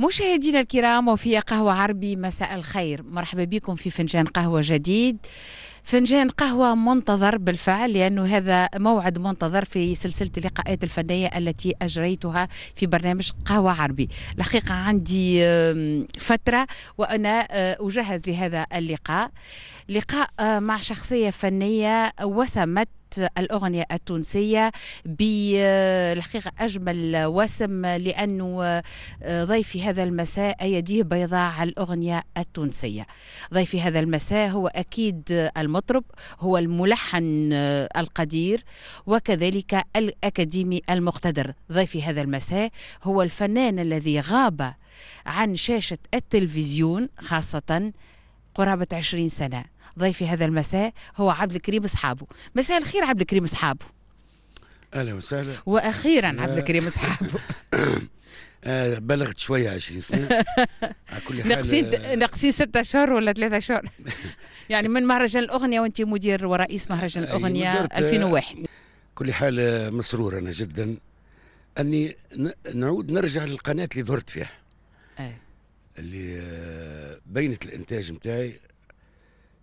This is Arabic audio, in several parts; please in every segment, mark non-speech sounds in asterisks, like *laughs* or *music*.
مشاهدينا الكرام وفي قهوة عربي مساء الخير مرحبا بكم في فنجان قهوة جديد فنجان قهوة منتظر بالفعل لأنه هذا موعد منتظر في سلسلة اللقاءات الفنية التي أجريتها في برنامج قهوة عربي الحقيقة عندي فترة وأنا آه، أجهز لهذا اللقاء لقاء آه، مع شخصية فنية وسمت الأغنية التونسية بالحقيقة أجمل وسم لأنه ضيفي هذا المساء يديه بيضاء على الأغنية التونسية ضيفي هذا المساء هو أكيد المطرب هو الملحن القدير وكذلك الأكاديمي المقتدر ضيفي هذا المساء هو الفنان الذي غاب عن شاشة التلفزيون خاصة قرابة عشرين سنة ضيفي هذا المساء هو عبد الكريم أصحابه مساء الخير عبد الكريم أصحابه أهلا وسهلا وأخيرا عبد آه. الكريم أصحابه *coughs* آه بلغت شوية 20 سنة *laughs* على كل حال ناقصين آه. ستة أشهر ولا ثلاثة أشهر *laughs* يعني من مهرجان الأغنية وأنت مدير ورئيس مهرجان الأغنية 2001 آه، كل حال مسرور أنا جدا أني نعود نرجع للقناة اللي ظهرت فيها اللي آه، بينت الانتاج متاعي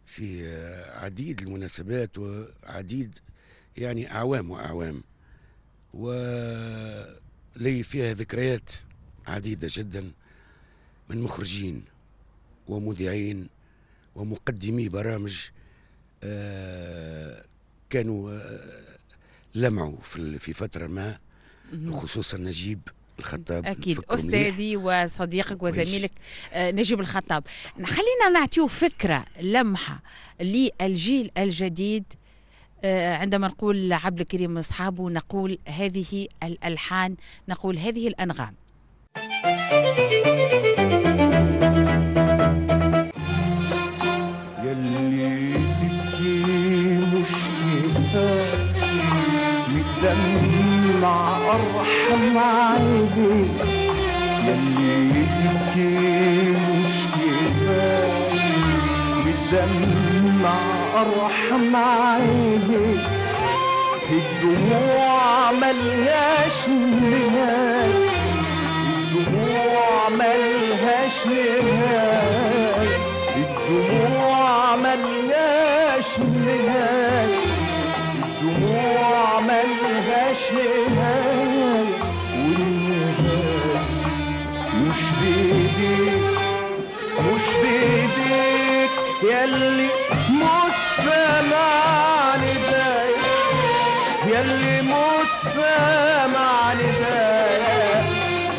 في آه، عديد المناسبات وعديد يعني اعوام واعوام ولي فيها ذكريات عديده جدا من مخرجين ومذيعين ومقدمي برامج آه، كانوا لمعوا في فتره ما خصوصا نجيب الخطاب اكيد استاذي وصديقك وزميلك آه نجيب الخطاب خلينا نعطيو فكره لمحه للجيل الجديد آه عندما نقول عبد الكريم اصحابه نقول هذه الالحان نقول هذه الانغام العيبي يلي تبكي مشكلة بالدمع أرحم عيبي الدموع ملهاش نهاية الدموع ملهاش نهاية الدموع ملهاش نهاية الدموع ملهاش نهاية بيديك مش بيديك ياللي مش سامعني دايق ياللي مش سامعني دايق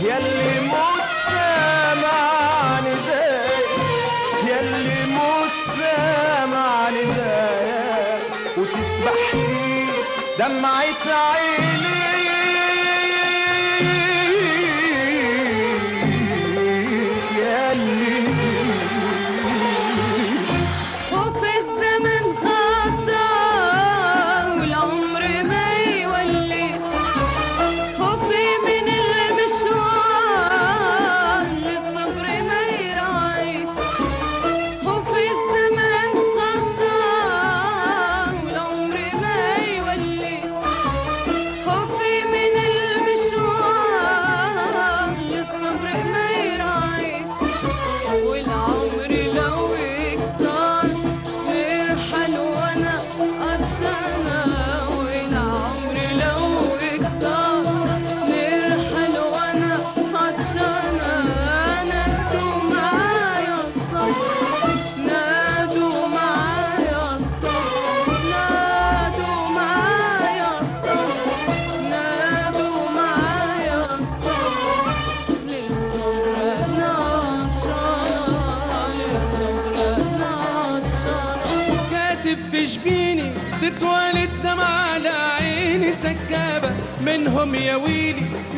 ياللي مش سامعني دايق ياللي مش سامعني دايق وتسبح لي دمعة عين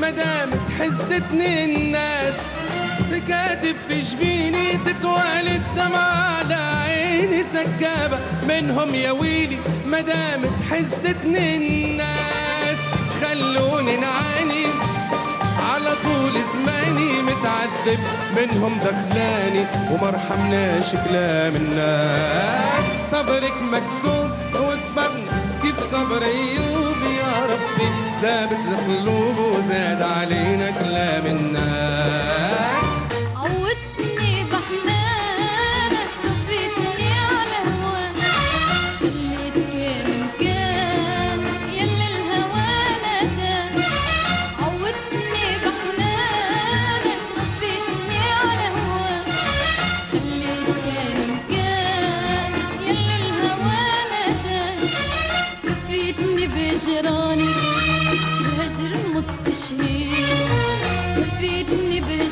مدام حسدتني الناس تكاتب في جبيني تتوالى الدمع على عيني سكابة منهم يا ويلي مدام حسدتني الناس خلوني نعاني على طول زماني متعذب منهم دخلاني وما رحمناش كلام الناس صبرك مكتوب واسمعني كيف صبر عيون يا ربي دابت القلوب وزاد علينا كلام الناس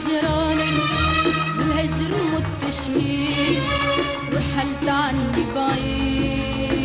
هجراني بالهجر والتشهير وحلت عني بعيد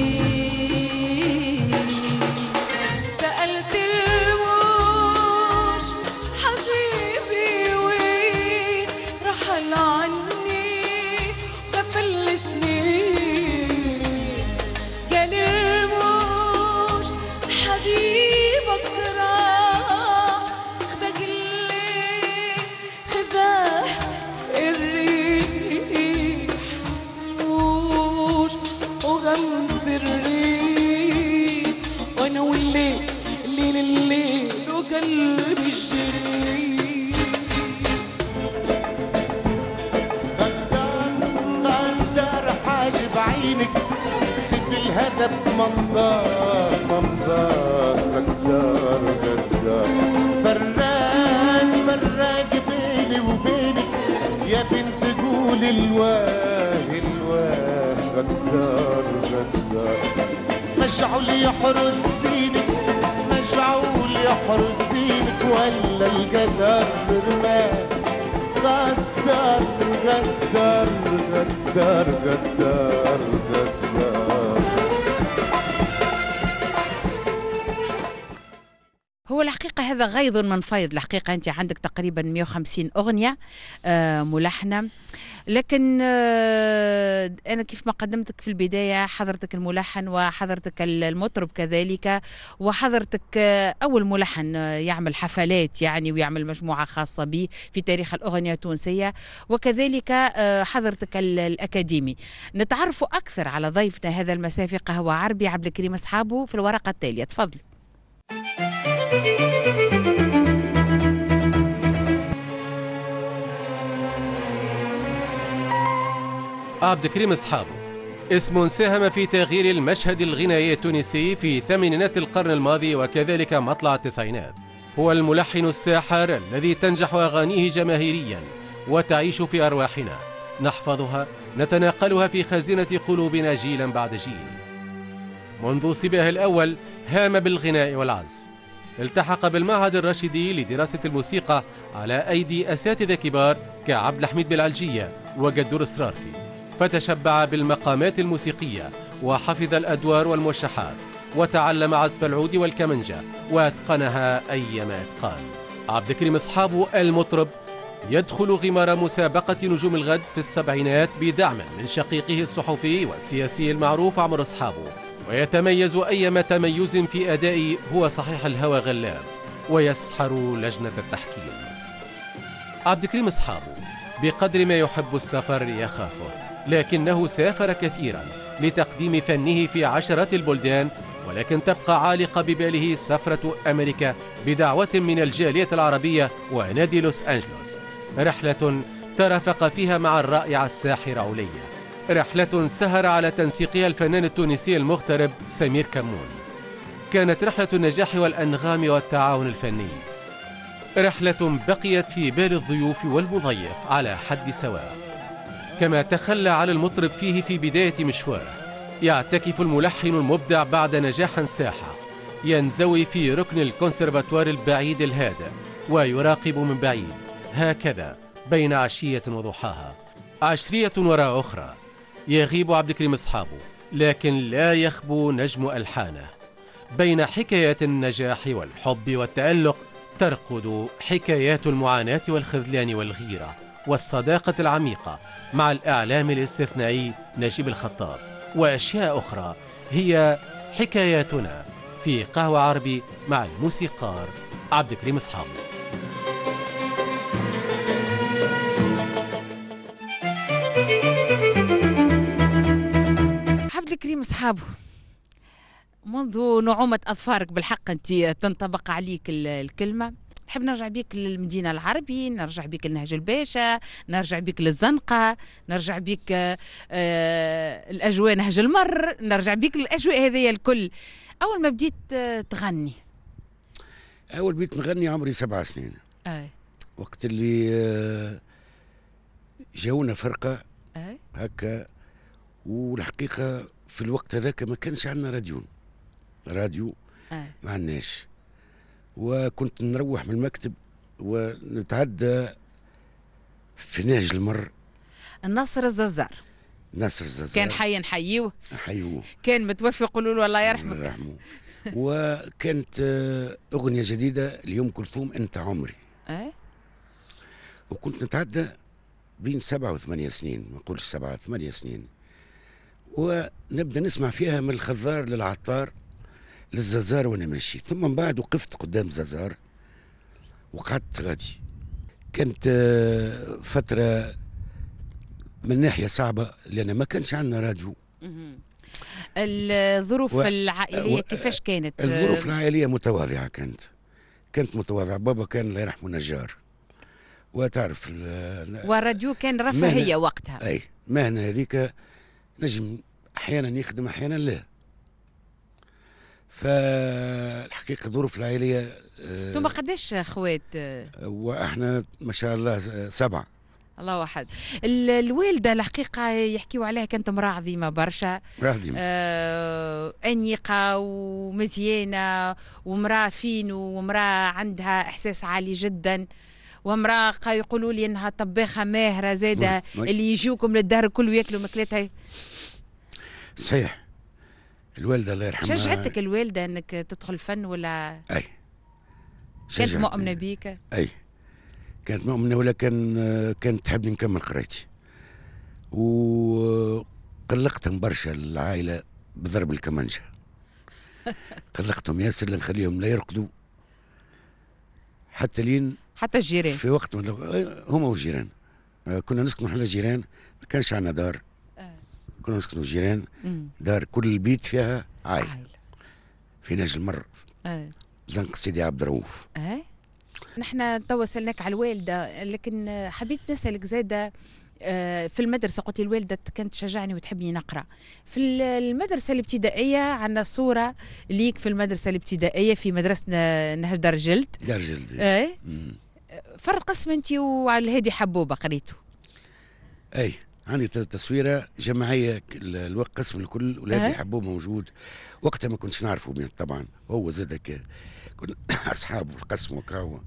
كانت منظر منظر غدار غدار فراق فراق بيني وبينك يا بنت قول الواه الواه غدار غدار مشعول يحرس سينك مشعول يحرس سينك ولا الجدار رماه غدار غدار غدار غدار, غدار هو الحقيقة هذا غيظ من فيض الحقيقة أنت عندك تقريبا 150 أغنية آه، ملحنة لكن آه، أنا كيف ما قدمتك في البداية حضرتك الملحن وحضرتك المطرب كذلك وحضرتك آه، أول ملحن يعمل حفلات يعني ويعمل مجموعة خاصة به في تاريخ الأغنية التونسية وكذلك حضرتك الأكاديمي نتعرف أكثر على ضيفنا هذا المساء في قهوة عربي عبد الكريم أصحابه في الورقة التالية تفضل عبد الكريم اصحابه اسم ساهم في تغيير المشهد الغنائي التونسي في ثمانينات القرن الماضي وكذلك مطلع التسعينات هو الملحن الساحر الذي تنجح اغانيه جماهيريا وتعيش في ارواحنا نحفظها نتناقلها في خزينه قلوبنا جيلا بعد جيل منذ صباه الاول هام بالغناء والعزف التحق بالمعهد الراشدي لدراسة الموسيقى على أيدي أساتذة كبار كعبد الحميد بالعلجية وجدور السرارفي فتشبع بالمقامات الموسيقية وحفظ الأدوار والموشحات وتعلم عزف العود والكمنجة واتقنها أيما اتقان عبد الكريم أصحابه المطرب يدخل غمار مسابقة نجوم الغد في السبعينات بدعم من شقيقه الصحفي والسياسي المعروف عمر أصحابه ويتميز أيما تميز في أدائي هو صحيح الهوى غلاب ويسحر لجنة التحكيم عبد الكريم أصحابه بقدر ما يحب السفر يخافه لكنه سافر كثيرا لتقديم فنه في عشرات البلدان ولكن تبقى عالقة بباله سفرة أمريكا بدعوة من الجالية العربية ونادي لوس أنجلوس رحلة ترافق فيها مع الرائع الساحر عليا رحلة سهر على تنسيقها الفنان التونسي المغترب سمير كمون كانت رحلة النجاح والأنغام والتعاون الفني رحلة بقيت في بال الضيوف والمضيف على حد سواء كما تخلى على المطرب فيه في بداية مشواره يعتكف الملحن المبدع بعد نجاح ساحق ينزوي في ركن الكونسرفاتوار البعيد الهادئ ويراقب من بعيد هكذا بين عشية وضحاها عشرية وراء أخرى يغيب عبد الكريم أصحابه لكن لا يخبو نجم ألحانه بين حكايات النجاح والحب والتألق ترقد حكايات المعاناة والخذلان والغيرة والصداقة العميقة مع الإعلام الاستثنائي نجيب الخطاب وأشياء أخرى هي حكاياتنا في قهوة عربي مع الموسيقار عبد الكريم أصحابه أصحابه منذ نعومة أظفارك بالحق أنت تنطبق عليك الكلمة نحب نرجع بيك للمدينة العربي نرجع بيك لنهج الباشا نرجع بيك للزنقة نرجع بيك آه الأجواء نهج المر نرجع بيك للأجواء هذه الكل أول ما بديت آه، تغني أول بديت نغني عمري سبع سنين آه. وقت اللي آه، جاونا فرقة آه. هكا والحقيقة في الوقت هذاك ما كانش عندنا راديو راديو آه. ما عندناش وكنت نروح من المكتب ونتعدى في نهج المر الناصر الززار ناصر الززار كان حي نحيوه نحيوه كان متوفي قولوا له الله يرحمه الله يرحمه وكانت اغنيه جديده اليوم كلثوم انت عمري ايه وكنت نتعدى بين سبعة وثمانية سنين ما نقولش سبعة ثمانية سنين ونبدا نسمع فيها من الخضار للعطار للزازار وانا ماشي ثم من بعد وقفت قدام الزازار وقعدت غادي كانت آه، فتره من ناحيه صعبه لان ما كانش عندنا راديو الظروف و... العائليه و... كيفاش كانت الظروف العائليه متواضعه كانت كانت متواضعه بابا كان الله يرحمه نجار وتعرف والراديو كان رفاهيه وقتها اي مهنه هذيك نجم احيانا يخدم احيانا لا فالحقيقه الظروف العائليه آه، ثم قداش اخوات واحنا ما شاء الله سبعه الله واحد الوالده الحقيقه يحكيوا عليها كانت امراه عظيمه برشا عظيمه آه انيقه ومزيانه ومراه فين ومراه عندها احساس عالي جدا آه وامراه يقولوا لي انها طباخه ماهره زاده اللي يجوكم للدار الكل وياكلوا ماكلتها صحيح الوالده الله يرحمها شجعتك الوالده انك تدخل فن ولا اي كانت مؤمنه بيك اي كانت مؤمنه ولا كان آه، كانت تحبني نكمل قرايتي وقلقتهم آه، برشا العائله بضرب الكمنجه *laughs* قلقتهم ياسر لنخليهم لا يرقدوا حتى لين حتى الجيران في وقت من إيه، هما والجيران آه، كنا نسكنوا حنا جيران ما كانش عندنا دار آه. كنا نسكنوا جيران دار كل البيت فيها عائل, في ناج المر آه. زنق سيدي عبد الرؤوف نحن توا سالناك على الوالده لكن حبيت نسالك زاده في المدرسة قلت لي الوالدة كانت تشجعني وتحبني نقرأ في المدرسة الابتدائية عندنا صورة ليك في المدرسة الابتدائية في مدرستنا نهج دار جلد دار جلد ايه فرد قسم انت وعلى الهادي حبوبه قريته اي عندي تصويره جماعيه الوقت قسم الكل ولادي أه. حبوبه موجود وقتها ما كنتش نعرفه بين طبعا هو زادك كنا *coughs* اصحاب القسم وكاو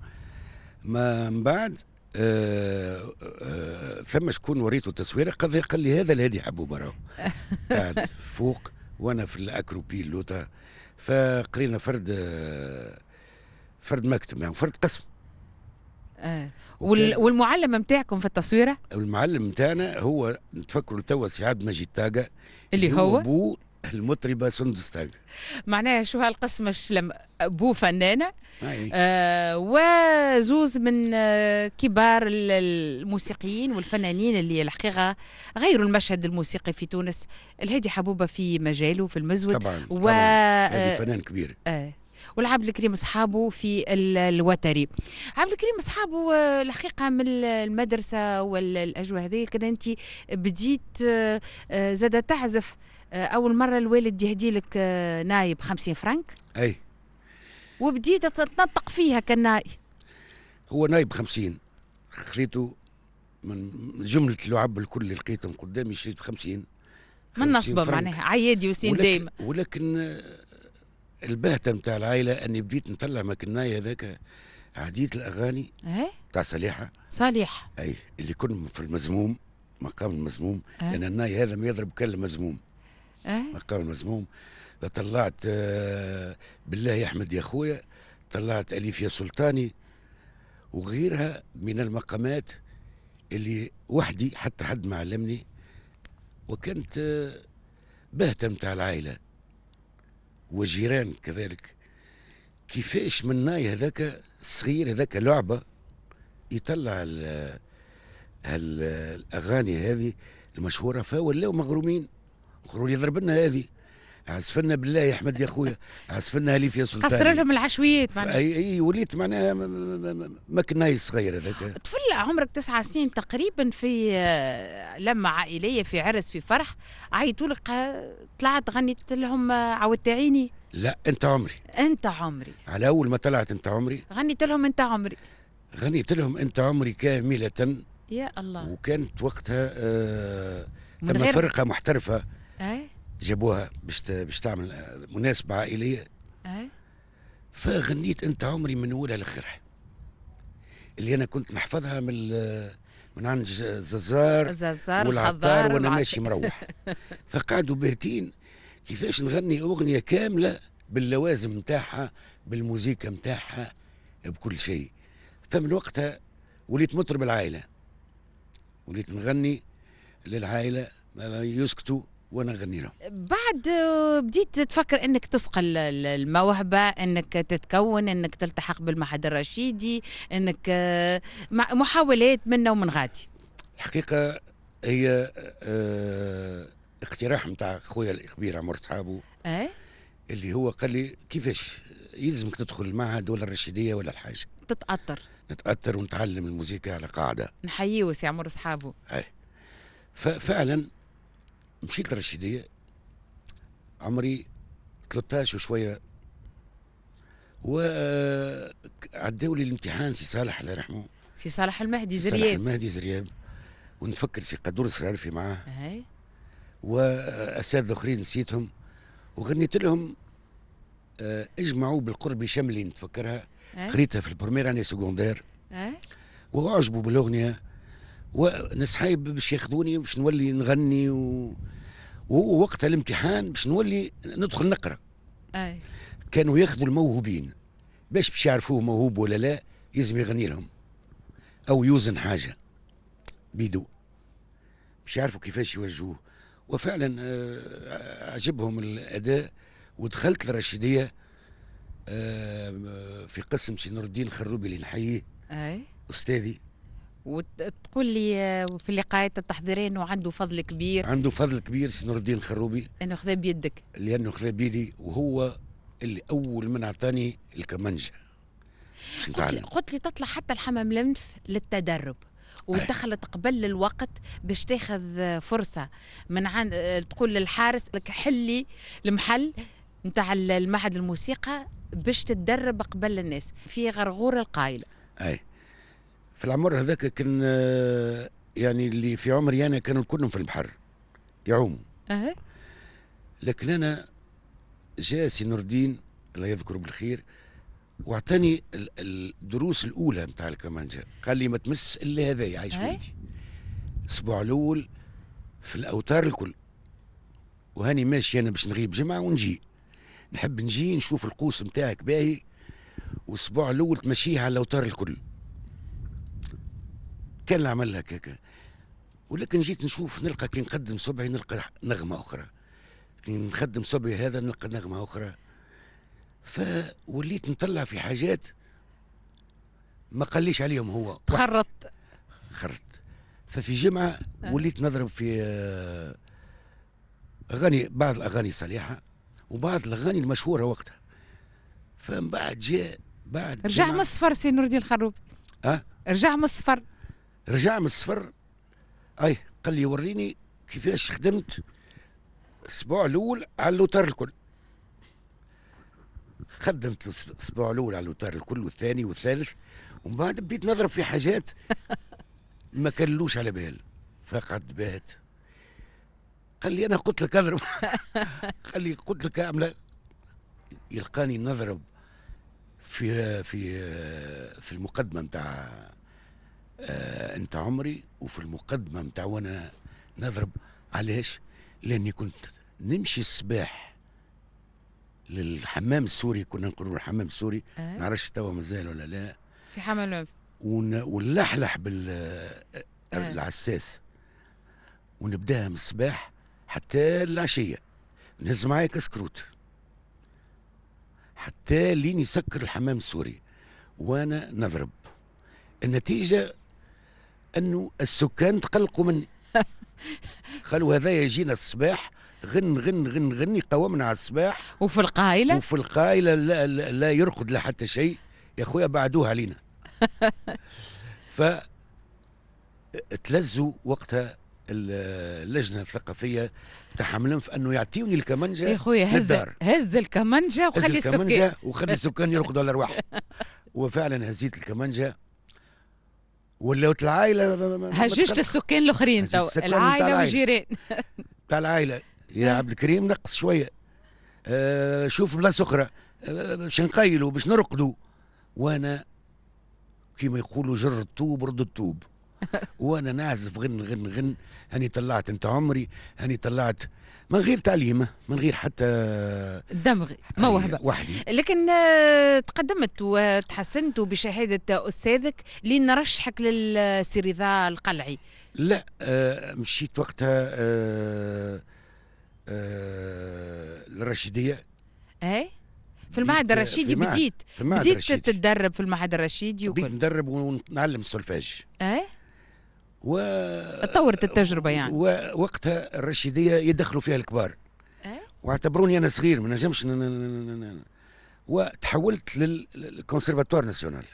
ما من بعد آه آه ثم شكون وريته التصويره قال لي هذا الهادي حبوبه راهو *laughs* قاعد فوق وانا في الاكروبيل لوطا فقرينا فرد آه، فرد مكتب يعني فرد قسم آه. وال... والمعلم بتاعكم في التصويره المعلم بتاعنا هو تفكروا توا سعاد مجيد تاجا اللي هو ابوه المطربة سندس تاجا معناها شو هالقسمة شلم أبو فنانة آه وزوز من آه، كبار الموسيقيين والفنانين اللي الحقيقة غيروا المشهد الموسيقي في تونس الهادي حبوبة في مجاله في المزود طبعا, و... طبعا. فنان كبير آه. والعبد الكريم اصحابه في الوتري عبد الكريم اصحابه آه، الحقيقه من المدرسه والاجواء هذه كان بديت آه، آه، زاد تعزف اول مره الوالد يهدي لك نايب 50 فرنك اي وبديت تنطق فيها كالناي هو نايب 50 خليته من جمله اللعب الكل اللي لقيتهم قدامي شريت 50 من نصبه معناها عيادي وسين دايما ولكن البهته نتاع العائله اني بديت نطلع كناي هذاك عديد الاغاني ايه تاع صالحه صالح اي اللي كنا في المزموم مقام المزموم أه؟ لان الناي هذا ما يضرب كان المزموم أه؟ مقام المزموم طلعت آه، بالله يا احمد يا خويا طلعت اليف يا سلطاني وغيرها من المقامات اللي وحدي حتى حد ما علمني وكنت آه، بهتة متاع العائلة وجيران كذلك كيفاش من ناي هذاك الصغير هذاك لعبه يطلع ال الاغاني هذه المشهوره فولاو مغرومين يقولوا لي لنا هذه عزفنا بالله يا احمد يا خويا عزفنا هليف يا سلطان قصر لهم العشويات معناها اي اي وليت معناها مكناي صغير هذاك طفل عمرك تسعة سنين تقريبا في آه، لما عائليه في عرس في فرح عيطوا لك آه، طلعت غنيت لهم آه، عودت عيني لا انت عمري انت عمري على اول ما طلعت انت عمري غنيت لهم انت عمري غنيت لهم انت عمري كامله يا الله وكانت وقتها آه تم فرقه محترفه أي؟ جابوها باش باش تعمل مناسبه عائليه اي فغنيت انت عمري من اولها لاخرها اللي انا كنت نحفظها من من عند الززار والعطار وانا ماشي مروح فقعدوا باهتين كيفاش نغني اغنيه كامله باللوازم نتاعها بالموزيكا نتاعها بكل شيء فمن وقتها وليت مطرب العائله وليت نغني للعائله يسكتوا ونغني لهم بعد بديت تفكر انك تسقل الموهبه انك تتكون انك تلتحق بالمعهد الرشيدي انك آه، محاولات منا ومن غادي الحقيقه هي آه، آه، اقتراح نتاع خويا الكبير عمر صحابه اي اللي هو قال لي كيفاش يلزمك تدخل المعهد ولا الرشيديه ولا الحاجه تتاثر نتاثر ونتعلم الموسيقى على قاعده نحييه سي عمر صحابه اي ففعلا مشيت للرشيدية عمري 13 وشوية آه، لي الامتحان سي صالح الله يرحمه سي صالح المهدي زرياب صالح المهدي زرياب ونفكر سي قدور سرارفي معاه اي واساتذه آه، اخرين نسيتهم وغنيت لهم آه، اجمعوا بالقرب شملي نتفكرها قريتها في البرمير انا سكوندير واعجبوا بالاغنيه ونسحايب باش ياخذوني باش نولي نغني و... ووقت الامتحان باش نولي ندخل نقرا أي. كانوا ياخذوا الموهوبين باش باش يعرفوه موهوب ولا لا لازم يغني لهم او يوزن حاجه بيدو باش يعرفوا كيفاش يوجهوه وفعلا آه، عجبهم الاداء ودخلت الرشيديه آه، في قسم سي نور الدين الخروبي اللي نحييه اي استاذي وتقول لي آه، في اللقاءات التحضيريه انه عنده فضل كبير عنده فضل كبير سي نور الدين خروبي انه خذا بيدك لانه خذا بيدي وهو اللي اول من اعطاني الكمنجه قلت, قلت لي تطلع حتى الحمام لمنف للتدرب ودخلت قبل الوقت باش تاخذ آه، فرصه من عند آه، تقول للحارس لك حلي المحل نتاع المعهد الموسيقى باش تتدرب قبل الناس في غرغور القايله اي في العمر هذاك كان آه، يعني اللي في عمري انا كانوا كلهم في البحر يعوموا أه. لكن انا جاء سي نور الدين الله يذكره بالخير واعطاني الدروس الاولى نتاع الكمانجا قال لي ما تمس الا هذا عايش ولدي الاسبوع الاول في الاوتار الكل وهاني ماشي انا باش نغيب جمعه ونجي نحب نجي نشوف القوس نتاعك باهي والاسبوع الاول تمشيه على الاوتار الكل كان العمل لها كاكا ولكن جيت نشوف نلقى كي نقدم صبعي نلقى نغمة أخرى كي نخدم صبعي هذا نلقى نغمة أخرى فوليت نطلع في حاجات ما قاليش عليهم هو خرط خرط ففي جمعة آه. وليت نضرب في آه، أغاني بعض الأغاني الصالحة وبعض الأغاني المشهورة وقتها فمن بعد جاء بعد رجع من الصفر سي نور الدين الخروب أه؟ رجع من الصفر رجع من الصفر اي قال لي وريني كيفاش خدمت الاسبوع الاول على اللوتر الكل خدمت الاسبوع الاول على اللوتر الكل والثاني والثالث ومن بعد بديت نضرب في حاجات ما كلوش على بال فقد بات قال لي انا قلت لك اضرب *laughs* قال لي قلت لك اعمل يلقاني نضرب في في في المقدمه نتاع آه انت عمري وفي المقدمه نتاع وانا نضرب علاش لاني كنت نمشي الصباح للحمام السوري كنا نقولوا الحمام السوري أه. نعرفش توا مازال ولا لا في حمام ون... ونلحلح بال أه. ونبداها من الصباح حتى العشيه نهز معايا كسكروت حتى لين يسكر الحمام السوري وانا نضرب النتيجه انه السكان تقلقوا مني قالوا *laughs* هذا يجينا الصباح غن غن غن غن يقاومنا على الصباح وفي القائلة وفي القائلة لا, لا, لا يرقد لحتى شيء يا خويا بعدوها علينا *laughs* ف تلزوا وقتها اللجنه الثقافيه تحملهم في انه يعطيوني الكمنجه يا خويا هز هز الكمنجه وخلي السكان وخلي *laughs* السكان يرقدوا على ارواحهم وفعلا هزيت الكمنجه ولوت العائله هججت السكان الاخرين تو العائله والجيران تاع *laughs* العائله يا عبد الكريم نقص شويه آه شوف بلاصه اخرى آه باش نقيلوا باش نرقدوا وانا كيما يقولوا جر الطوب رد الطوب *laughs* وانا نعزف غن غن غن هاني طلعت انت عمري هاني طلعت من غير تعليم من غير حتى دمغ موهبه وحدي لكن آه، تقدمت وتحسنت بشهاده استاذك لنرشحك رشحك القلعي لا آه، مشيت وقتها الرشيديه آه، اي في المعهد الرشيدي بديت بديت تتدرب في المعهد الرشيدي وكل بديت ندرب ونعلم السولفاج ايه و تطورت التجربه يعني ووقتها الرشيديه يدخلوا فيها الكبار إيه؟ واعتبروني انا صغير ما نجمش وتحولت للكونسيرفاتوار ناسيونال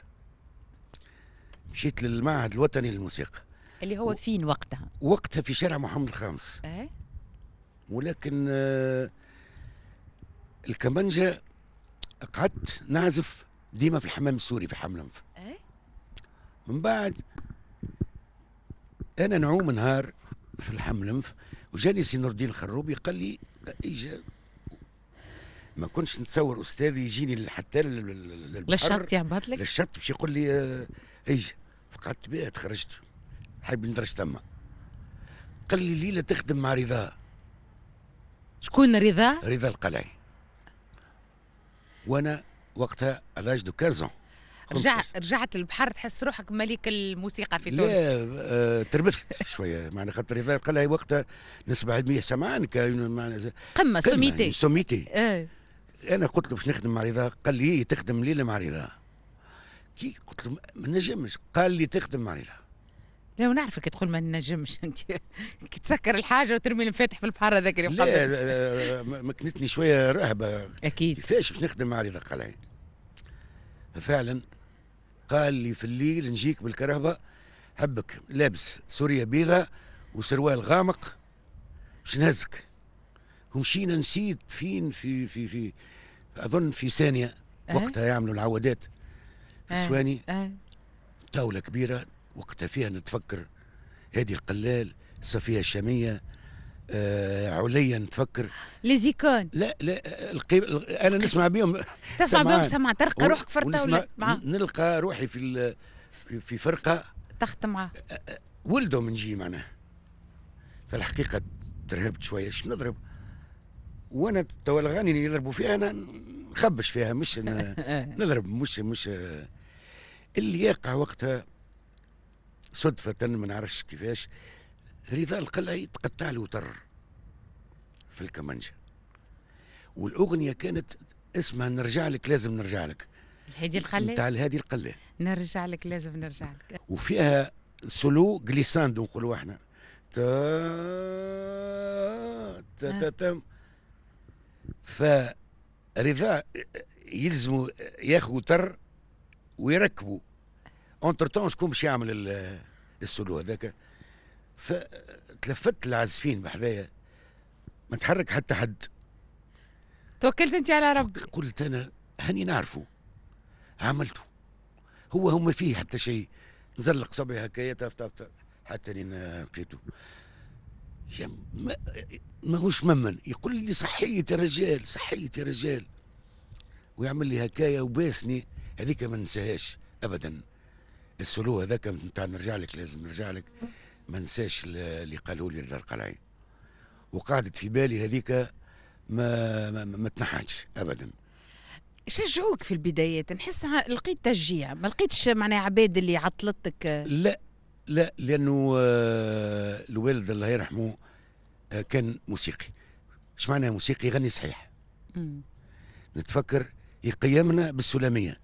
مشيت للمعهد الوطني للموسيقى اللي هو فين وقتها؟ وقتها في شارع محمد الخامس ايه. ولكن آه الكمانجة قعدت نعزف ديما في الحمام السوري في حملنف ايه. من بعد انا نعوم نهار في الحملنف وجاني سي نور الدين الخروبي قال لي اجا ما كنتش نتصور استاذي يجيني حتى للشط يهبط لك للشط باش يقول لي آه، اجا فقعدت بها تخرجت حاب ندرج تما قال لي ليله تخدم مع رضا شكون رضا؟ رضا القلعي وانا وقتها الاج دو 15 رجع رجعت البحر تحس روحك ملك الموسيقى في تونس لا آه، تربثت *laughs* شويه معنى خاطر قال لي وقتها نسمع ميه سمعان قمه سوميتي سوميتي اه. انا قلت له باش نخدم مع رضا قال لي إيه، تخدم ليله مع رضا كي قلت له ما نجمش قال لي تخدم مع رضا لا ونعرفك تقول ما نجمش *laughs* انت كي تسكر الحاجه وترمي المفاتح في البحر هذاك اللي لا آه، آه، مكنتني شويه رهبه اكيد كيفاش باش نخدم مع رضا قلعي ففعلا قال لي في الليل نجيك بالكرهبه حبك لابس سوريا بيضاء وسروال غامق باش نهزك ومشينا نسيت فين في في في اظن في ثانيه أه. وقتها يعملوا العودات في السواني أه. أه. طاوله كبيره وقتها فيها نتفكر هذه القلال صفيه الشاميه آه، عليا تفكر ليزيكون لا لا القي... انا نسمع بهم *laughs* تسمع بهم سمع ترقى روحك فرقه ولا معاه نلقى روحي في في فرقه تخت معاه ولده من جي في الحقيقه ترهبت شويه شنو نضرب وانا توا الاغاني اللي يضربوا فيها انا نخبش فيها مش *laughs* إيه. نضرب مش مش اللي يقع وقتها صدفه ما نعرفش كيفاش رضا القلعي تقطع له در في الكمنجة والأغنية كانت اسمها نرجع لك لازم نرجع لك الهادي القلة نتاع الهادي القلة نرجع لك لازم نرجع لك وفيها سولو جليساندو نقولوا احنا تا تا تا تم فرضا يلزموا ياخذوا تر ويركبوا اونتر تون شكون باش يعمل السولو هذاك فتلفت العازفين بحذايا ما تحرك حتى حد توكلت انت على رب قلت انا هاني نعرفه عملته هو هم ما فيه حتى شيء نزلق صبعي هكايا حتى لين لقيته ما ماهوش ممن يقول لي صحيت يا رجال صحيت يا رجال ويعمل لي هكايا وباسني هذيك ما ننساهاش ابدا السلو هذاك نتاع نرجع لك لازم نرجع لك ما نساش اللي قالوا لي القلعين وقعدت في بالي هذيك ما ما, ما تنحتش ابدا شجعوك في البدايات نحس لقيت تشجيع ما لقيتش معناها عباد اللي عطلتك لا لا لانه آه، الوالد الله يرحمه آه، كان موسيقي اش معنى موسيقي يغني صحيح مم. نتفكر يقيمنا بالسلاميه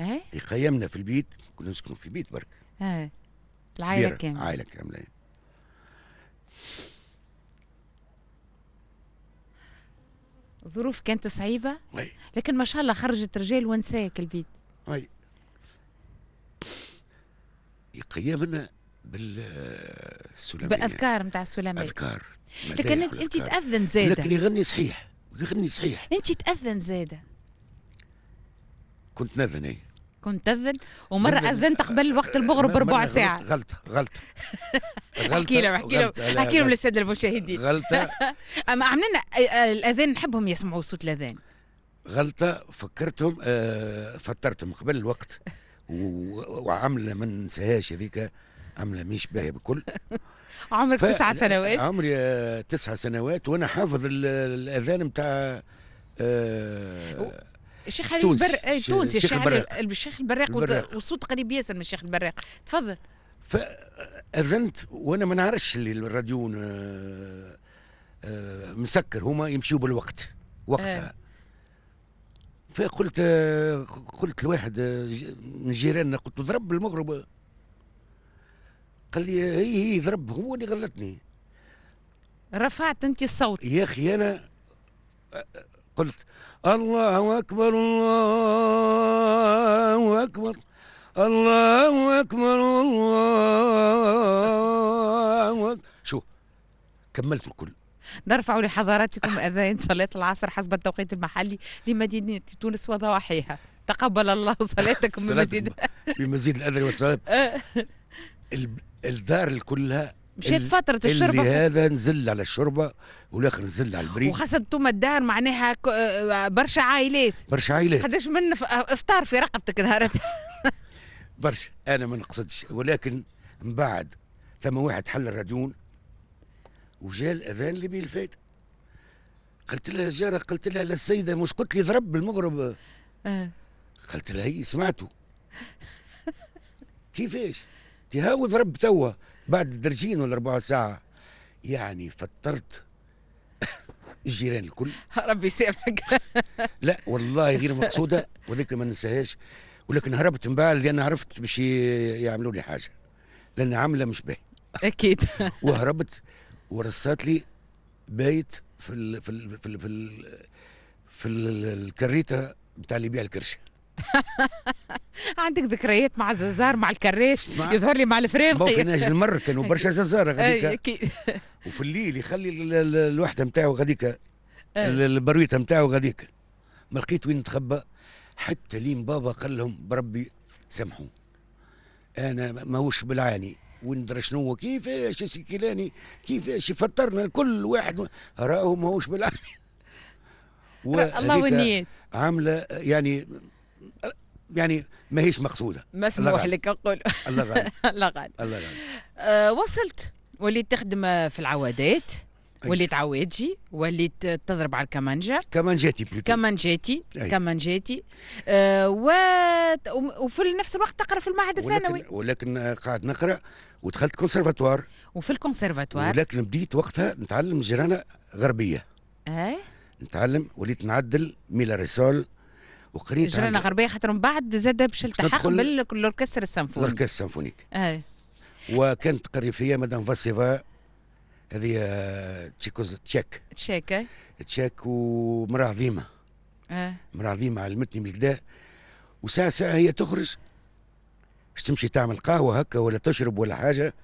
اه يقيمنا في البيت كنا نسكنوا في بيت برك إيه؟ العائله كامله عائله كامله ظروف كانت صعيبة لكن ما شاء الله خرجت رجال ونساك البيت أي يقيمنا بالسلامية بأذكار نتاع السلامية أذكار لكن أنت تأذن زادة لكن يغني صحيح يغني صحيح أنت تأذن زادة كنت نذني أي كنت تأذن ومرة أذنت قبل وقت المغرب بربع ساعة غلطة غلطة احكي لهم احكي لهم احكي لهم للسادة المشاهدين غلطة *laughs* أما عملنا الأذان نحبهم يسمعوا صوت الأذان غلطة فكرتهم آه، فطرتهم قبل الوقت وعملة ما ننساهاش هذيك عملة مش باهية بكل *laughs* عمرك تسع سنوات عمري آه، تسع سنوات وانا حافظ الاذان نتاع آه، الشيخ علي البر... إيه، تونسي الشيخ البراق الشيخ البراق, والصوت قريب ياسر من الشيخ البراق تفضل فأذنت وأنا ما نعرفش اللي الراديون آه، آه، مسكر هما يمشيوا بالوقت وقتها إيه. آه. فقلت قلت لواحد آه، من جيراننا قلت له ضرب المغرب قال لي هي إيه، هي ضرب هو اللي غلطني رفعت انت الصوت يا اخي انا قلت الله أكبر الله أكبر الله أكبر الله أكبر شو كملت الكل نرفع لحضراتكم أذان صلاة العصر حسب التوقيت المحلي لمدينة تونس وضواحيها تقبل الله *laughs* صلاتكم بمزيد بمزيد الأذن والثواب *laughs* الدار كلها مشيت فترة الشربة اللي هذا نزل على الشربة والاخر نزل على البريد وخاصة انتم الدار معناها آه، آه، برشا عائلات برشا عائلات قداش من آه، افطار في رقبتك نهار *laughs* برشا انا ما نقصدش ولكن من بعد ثم واحد حل الراديون وجا الاذان اللي بيه الفات قلت لها جارة قلت لها للسيدة مش قلت لي ضرب بالمغرب أه. قلت لها هي سمعته *laughs* كيفاش؟ هاو ضرب توا بعد درجين ولا ربع ساعه يعني فطرت *coughs* الجيران الكل *laughs* ربي يسامحك *laughs* لا والله غير مقصوده وذيك ما ننساهاش ولكن هربت من بعد لان عرفت باش يعملوا لي حاجه لان عامله مش باهي اكيد *laughs* وهربت ورصات لي بايت في الـ في الـ في الـ في, في الكريته بتاع اللي يبيع الكرشه *laughs* عندك ذكريات مع الززار مع الكراش مع... يظهر لي مع الفريقي في ناج المر كانوا برشا *laughs* ززار غاديك *laughs* وفي الليل يخلي الوحده نتاعو غاديك البرويته نتاعو غاديك ما لقيت وين نتخبى حتى لين بابا قال لهم بربي سامحوا انا ماهوش بالعاني وندرى شنو كيفاش سيكيلاني كيفاش يفطرنا الكل واحد راهو ماهوش بالعاني الله والنيات عامله يعني يعني ما هيش مقصوده مسموح لك اقول الله غالب *laughs* الله غالب الله غالب آه، وصلت وليت تخدم في العوادات وليت عواجي وليت تضرب على الكمانجة كمانجاتي بلوتو كمانجاتي كمانجاتي آه و... وفي نفس الوقت تقرا في المعهد الثانوي ولكن, ولكن قاعد نقرا ودخلت كونسرفاتوار وفي الكونسرفاتوار ولكن بديت وقتها نتعلم جيرانة غربية اي نتعلم وليت نعدل ميلاريسول وقريت جرانا غربية خاطر من بعد زاد باش التحق بالاوركسترا السمفوني الاوركسترا السمفونيك آه. وكانت تقري فيا مدام فاسيفا هذه آه، تشيكوز تشيك تشيك آه. تشيك ومراه عظيمه اه مراه عظيمه علمتني من وساعه ساعه هي تخرج باش تمشي تعمل قهوه هكا ولا تشرب ولا حاجه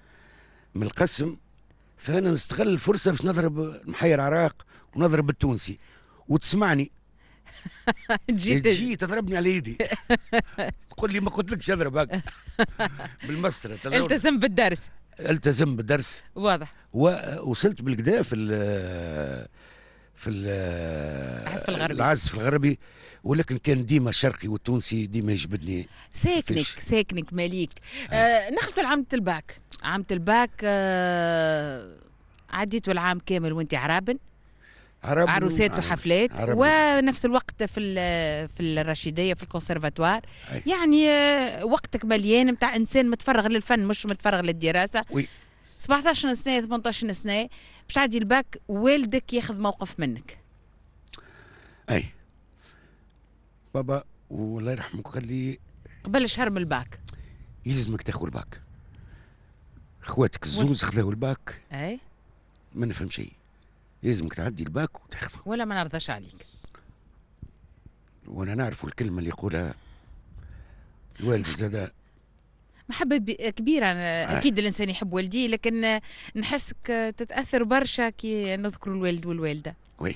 من القسم فانا نستغل الفرصه باش نضرب محير عراق ونضرب التونسي وتسمعني *laughs* تجي تجي تضربني على يدي تقول *laughs* لي ما قلت قلتلكش اضربك *laughs* بالمسطره التزم بالدرس التزم بالدرس واضح ووصلت بالكدا في الـ في الـ العزف الغربي العزف الغربي ولكن كان ديما الشرقي والتونسي ديما يجبدني ساكنك فيش. ساكنك مليك آه. آه نخلطوا الباك عامة الباك آه عديت العام كامل وانت عرابن عروسات وحفلات ونفس الوقت في في الرشيديه في الكونسرفاتوار يعني آه، وقتك مليان نتاع انسان متفرغ للفن مش متفرغ للدراسه وي. 17 سنه 18 سنه باش تعدي الباك والدك ياخذ موقف منك اي بابا والله يرحمه قال لي قبل شهر من الباك يلزمك تاخذ الباك خواتك الزوز خذاو الباك اي ما نفهم شيء لازمك تعدي الباك وتاخذه ولا ما نرضاش عليك وانا نعرف الكلمه اللي يقولها الوالد زاد محبة كبيرة آه. أكيد الإنسان يحب والديه لكن نحسك تتأثر برشا كي نذكر الوالد والوالدة وي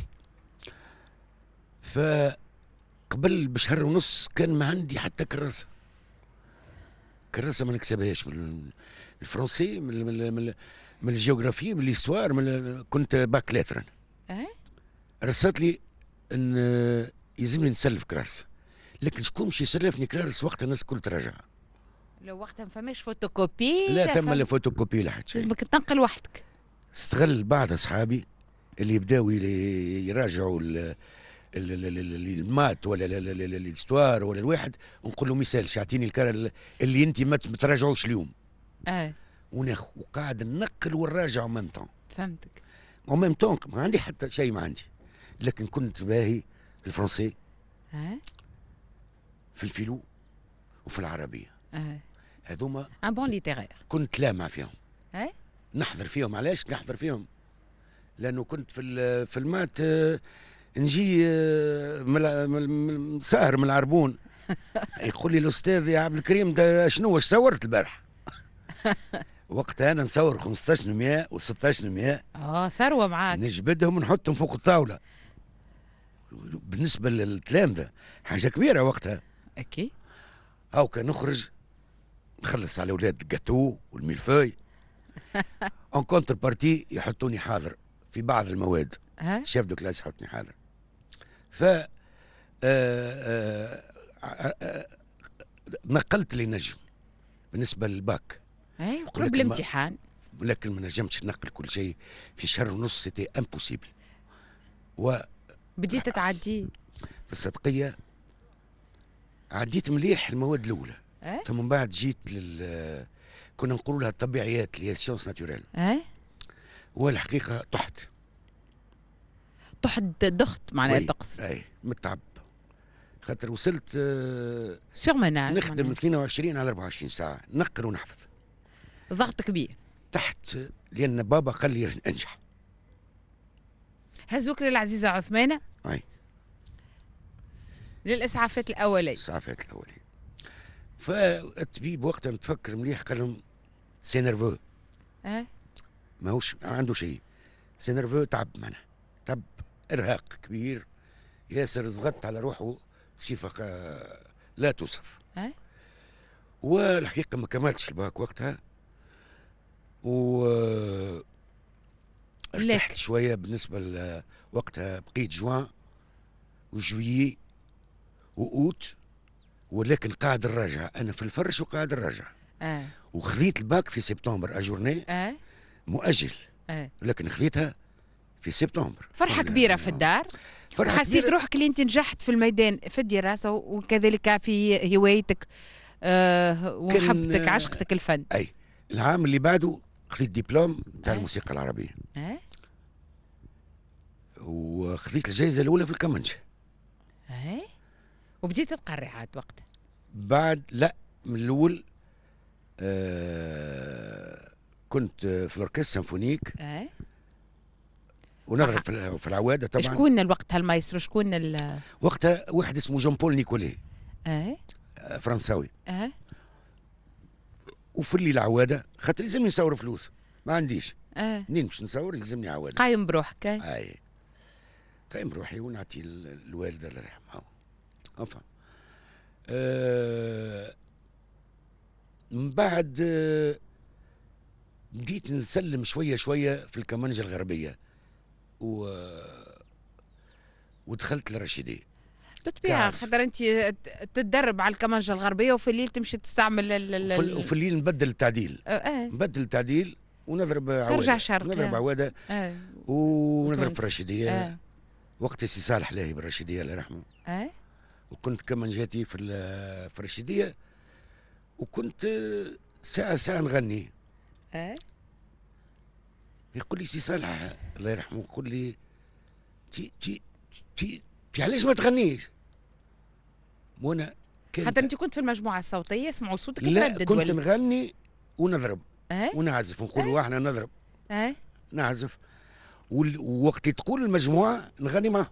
فقبل بشهر ونص كان ما عندي حتى كراسة كراسة ما نكسبهاش من الفرنسي من, من, من من الجيوغرافي من ليستوار من كنت باك لاترن اه رصت لي ان يلزمني نسلف كرارس لكن شكون باش يسلفني كرارس وقت الناس الكل تراجع لو وقتها ما فماش فوتوكوبي لا ثم لا فوتوكوبي لا حتى لازمك تنقل وحدك استغل بعض اصحابي اللي بداوا يراجعوا المات ولا الاستوار ولا الواحد ونقول له مثال اعطيني الكرار اللي انت ما تراجعوش اليوم اه وقاعد ننقل ونراجع ميم تون فهمتك ميم تون ما عندي حتى شيء ما عندي لكن كنت باهي في الفرنسي أه؟ في الفيلو وفي العربيه أه؟ هذوما ان بون ليتيرير كنت لامع فيهم نحضر فيهم علاش نحضر فيهم لانه كنت في في المات آه، نجي آه، ساهر من العربون *laughs* يقول لي الاستاذ يا عبد الكريم شنو واش صورت البارح *laughs* وقتها انا نصور 15 و و16 اه ثروه معاك نجبدهم ونحطهم فوق الطاوله بالنسبه للتلامذه حاجه كبيره وقتها اكيد هاو كان نخرج نخلص على اولاد الجاتو والميلفوي اون كونتر بارتي يحطوني حاضر في بعض المواد شاف دو كلاس يحطني حاضر ف آه، آه، آه، نقلت لي نجم بالنسبه للباك اي وقرب الامتحان ولكن ما نجمتش نقل كل شيء في شهر ونص سيتي امبوسيبل و بديت تعدي في الصدقيه عديت مليح المواد الاولى ايه؟ ثم من بعد جيت لل كنا نقولوا لها الطبيعيات اللي هي سيونس ناتوريل ايه والحقيقه طحت طحت دخت معناها الطقس اي متعب خاطر وصلت سيغ آه، نخدم 22 على 24 ساعه نقر ونحفظ ضغط كبير تحت لان بابا قال لي انجح هزوك للعزيزه عثمانه اي للاسعافات الاوليه الاسعافات الاوليه فالطبيب وقتها نتفكر مليح قال لهم سي نيرفو اه ماهوش عنده شيء سي نيرفو تعب معناها تعب ارهاق كبير ياسر ضغط على روحه بصفه لا توصف اه والحقيقه ما كملتش الباك وقتها و آه، ارتحت شويه بالنسبه لوقتها بقيت جوان وجويي واوت ولكن قاعد الرجعة انا في الفرش وقاعد الرجعة آه. وخذيت الباك في سبتمبر اجورني آه. مؤجل آه. لكن خذيتها في سبتمبر فرحة كبيرة في الدار فرحة حسيت كبيرة. روحك اللي انت نجحت في الميدان في الدراسة وكذلك في هوايتك آه ومحبتك عشقتك الفن اي العام اللي بعده خذيت دبلوم تاع إيه؟ الموسيقى العربيه ايه. وخذيت الجائزه الاولى في الكمنجه ايه. وبديت تقري عاد وقتها بعد لا من الاول آه كنت في الاوركسترا سيمفونيك ايه. ونضرب في, في العواده طبعا شكون وقتها المايسترو شكون ال... وقتها واحد اسمه جون بول نيكولي ايه آه، فرنساوي ايه وفي الليل العواده خاطر لازمني نصور فلوس ما عنديش اه منين باش نصور يلزمني عواده قايم بروحك آه. اي قايم بروحي ونعطي الوالده الله يرحمها افهم آه من بعد آه، بديت نسلم شويه شويه في الكمانجه الغربيه و آه، ودخلت للرشيديه بالطبيعه خاطر انت تتدرب على الكمانجه الغربيه وفي الليل تمشي تستعمل ال وفي, وفي الليل نبدل التعديل آه. نبدل التعديل ونضرب عواده ترجع شرق آه. نضرب عواده آه. ونضرب الرشيديه آه. وقت سي صالح لاهي بالرشيديه الله يرحمه آه. وكنت كمانجاتي في في الرشيديه وكنت ساعه ساعه نغني آه. يقول لي سي صالح الله يرحمه يقول لي تي تي تي في علاش ما تغنيش منى خاطر انت كنت في المجموعه الصوتيه يسمعوا صوتك لا كنت ولي. نغني ونضرب أه؟ ونعزف اه؟ احنا نضرب أه؟ نعزف ووقت تقول المجموعه نغني معاه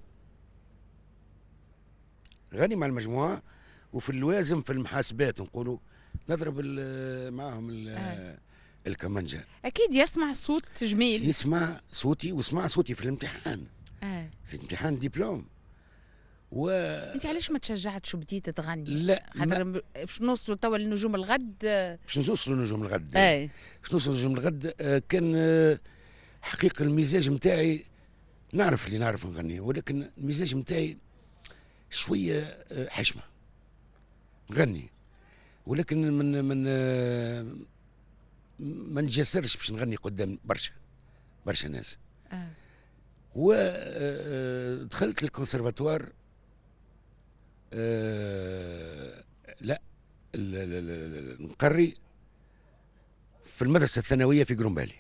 غني مع المجموعه وفي اللوازم في المحاسبات نقولوا نضرب معاهم إيه؟ الكمانجا اكيد يسمع صوت جميل يسمع صوتي وسمع صوتي في الامتحان آه. في امتحان دبلوم و انت علاش ما تشجعتش وبديت تغني؟ لا خاطر ما... باش نوصلوا توا لنجوم الغد باش نوصلوا لنجوم الغد اي باش نوصلوا لنجوم الغد آه، كان آه، حقيقه المزاج نتاعي نعرف اللي نعرف نغني ولكن المزاج نتاعي شويه آه، حشمه نغني ولكن من من ما نجسرش باش نغني قدام برشا برشا ناس آه. ودخلت الكونسرفاتوار آه، لا نقري في المدرسه الثانويه في جرومبالي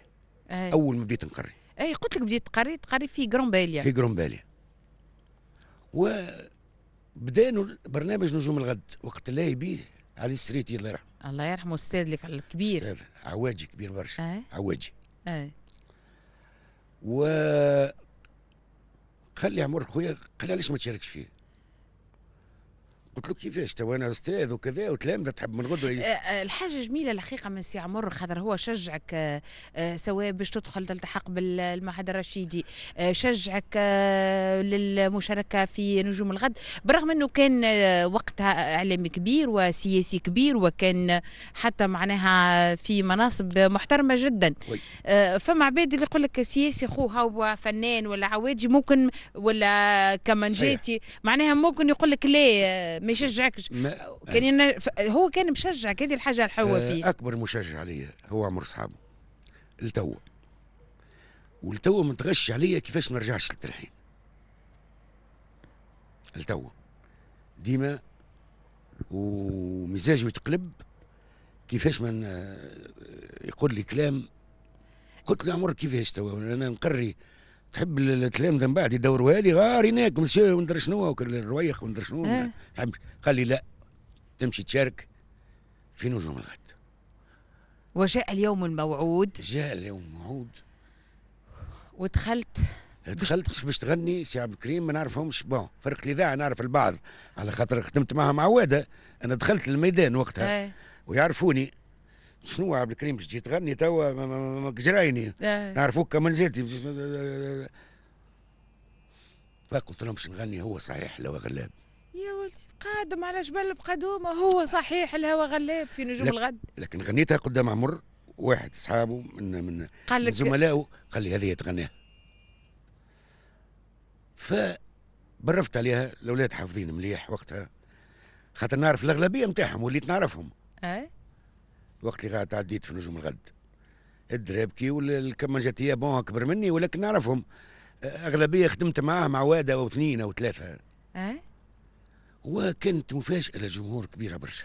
أي. اول ما بديت نقري اي قلت لك بديت تقري تقري في جرومباليا في جرومباليا وبدانا برنامج نجوم الغد وقت الله يبيه علي السريتي الله يرحمه الله يرحمه استاذ لك الكبير استاذ عواجي كبير برشا أي. عواجي اي و قال لي عمر خويا قال لي علاش ما تشاركش فيه قلت له كيفاش تو انا استاذ وكذا وتلامذه تحب من غدوه آه، آه، الحاجه جميله الحقيقه من سي عمر خاطر هو شجعك آه، سواء باش تدخل تلتحق بالمعهد الرشيدي شجعك للمشاركه في نجوم الغد برغم انه كان وقتها اعلامي كبير وسياسي كبير وكان حتى معناها في مناصب محترمه جدا وي. فما عباد اللي يقول لك سياسي خوها هو فنان ولا عواجي ممكن ولا كمانجاتي معناها ممكن يقول لك لا ما يشجعكش ما كان ينا... آه. هو كان مشجعك هذه الحاجه الحوا آه، فيه اكبر مشجع عليا هو عمر صحابه لتوا ولتوا متغش عليا كيفاش ما رجعش للتلحين لتوا ديما ومزاجه يتقلب كيفاش من آه، يقول لي كلام قلت له عمر كيفاش توا انا نقري تحب الكلام ده من بعد يدوروها لي غار هناك مسيو وندري شنو الرويخ وندري شنو اه. قال لي لا تمشي تشارك في نجوم الغد وجاء اليوم الموعود جاء اليوم الموعود ودخلت دخلت باش تغني سي عبد الكريم ما نعرفهمش بون فرق الاذاعه نعرف البعض على خاطر خدمت معها مع واده انا دخلت الميدان وقتها آه. ويعرفوني شنو عبد الكريم باش تجي تغني توا ماك جرايني نعرفوك كمان جاتي فقلت لهم باش نغني هو صحيح لو غلاب يا ولدي قادم على جبل بقدومه هو صحيح الهوى غلاب في نجوم لك الغد لكن غنيتها قدام عمر واحد اصحابه من من, قال من زملائه قال لي هذه تغنيها فبرفت عليها الاولاد حافظين مليح وقتها خاطر نعرف الاغلبيه نتاعهم وليت نعرفهم اي وقت اللي قعدت تعديت في نجوم الغد الدرابكي كي جاتيه بون اكبر مني ولكن نعرفهم اغلبيه خدمت معاه مع واده او اثنين او ثلاثه اه وكنت مفاجاه للجمهور كبيره برشا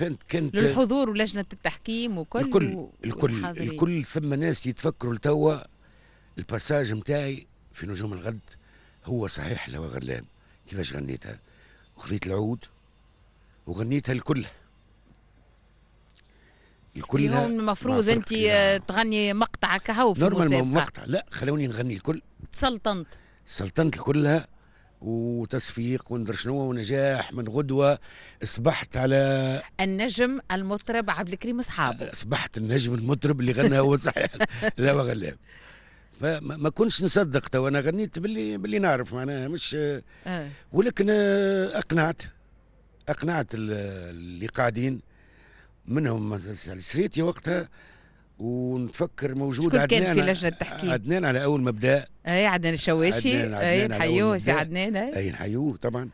كنت كنت للحضور ولجنه التحكيم وكل الكل و... الكل والحاضرين. الكل ثم ناس يتفكروا لتوا الباساج نتاعي في نجوم الغد هو صحيح لو غلام كيفاش غنيتها وخذيت العود وغنيتها الكل الكل اليوم المفروض انت تغني مقطع كهو في نورمال مقطع لا خلوني نغني الكل تسلطنت سلطنت كلها وتصفيق وندر شنو ونجاح من غدوه اصبحت على النجم المطرب عبد الكريم اصحاب اصبحت النجم المطرب اللي غنى هو صحيح *laughs* لا غلاب فما كنتش نصدق تو انا غنيت باللي باللي نعرف معناها مش آه. ولكن آه، اقنعت اقنعت اللي قاعدين منهم مثلا سريتي وقتها ونفكر موجود عدنان كان في لجنه التحكيم عدنان على اول مبدا اي عدنان الشواشي إيه، إيه. اي نحيوه سي عدنان اي نحيوه طبعا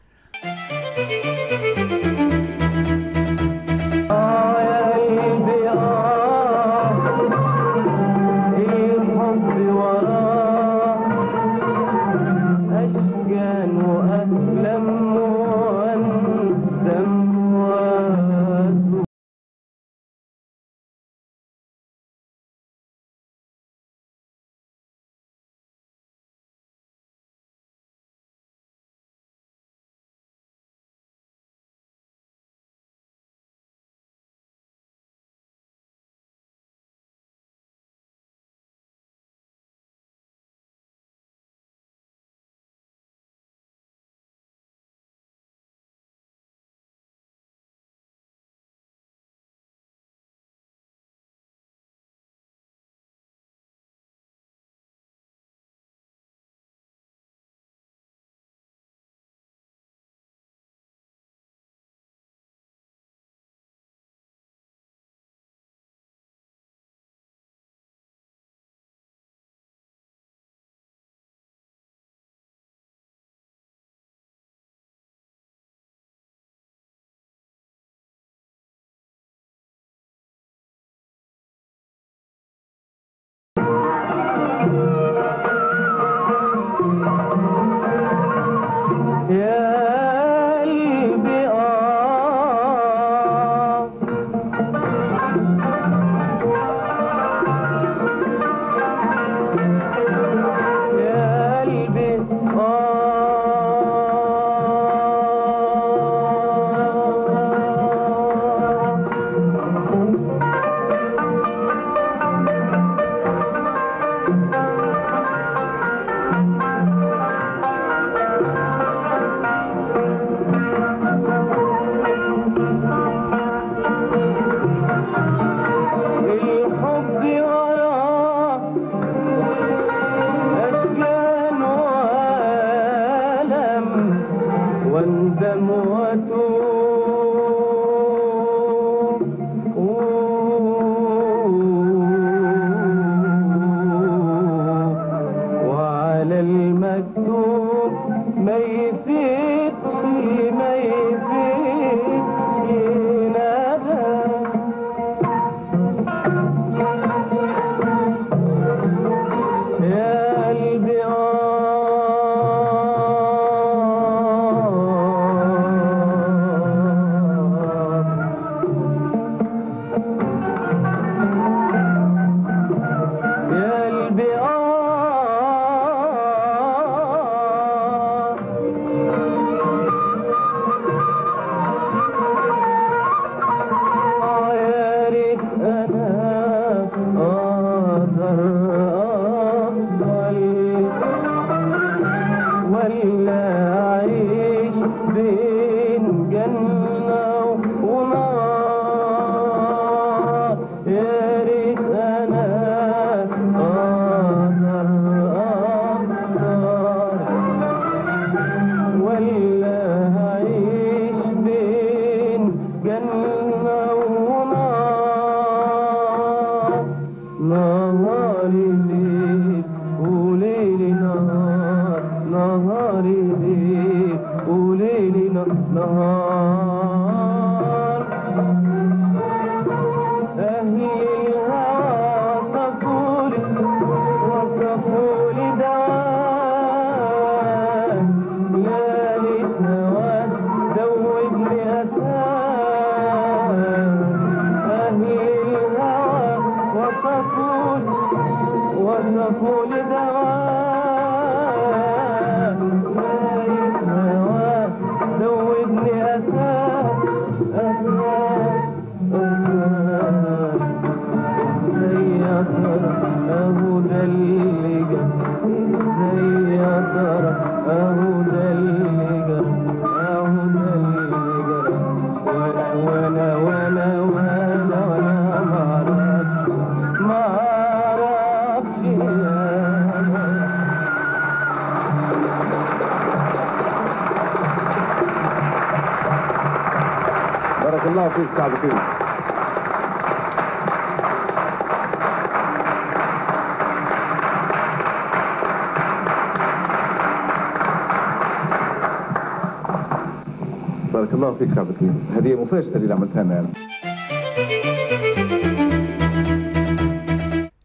يعطيك شعب هذه مفاجأة اللي عملتها أنا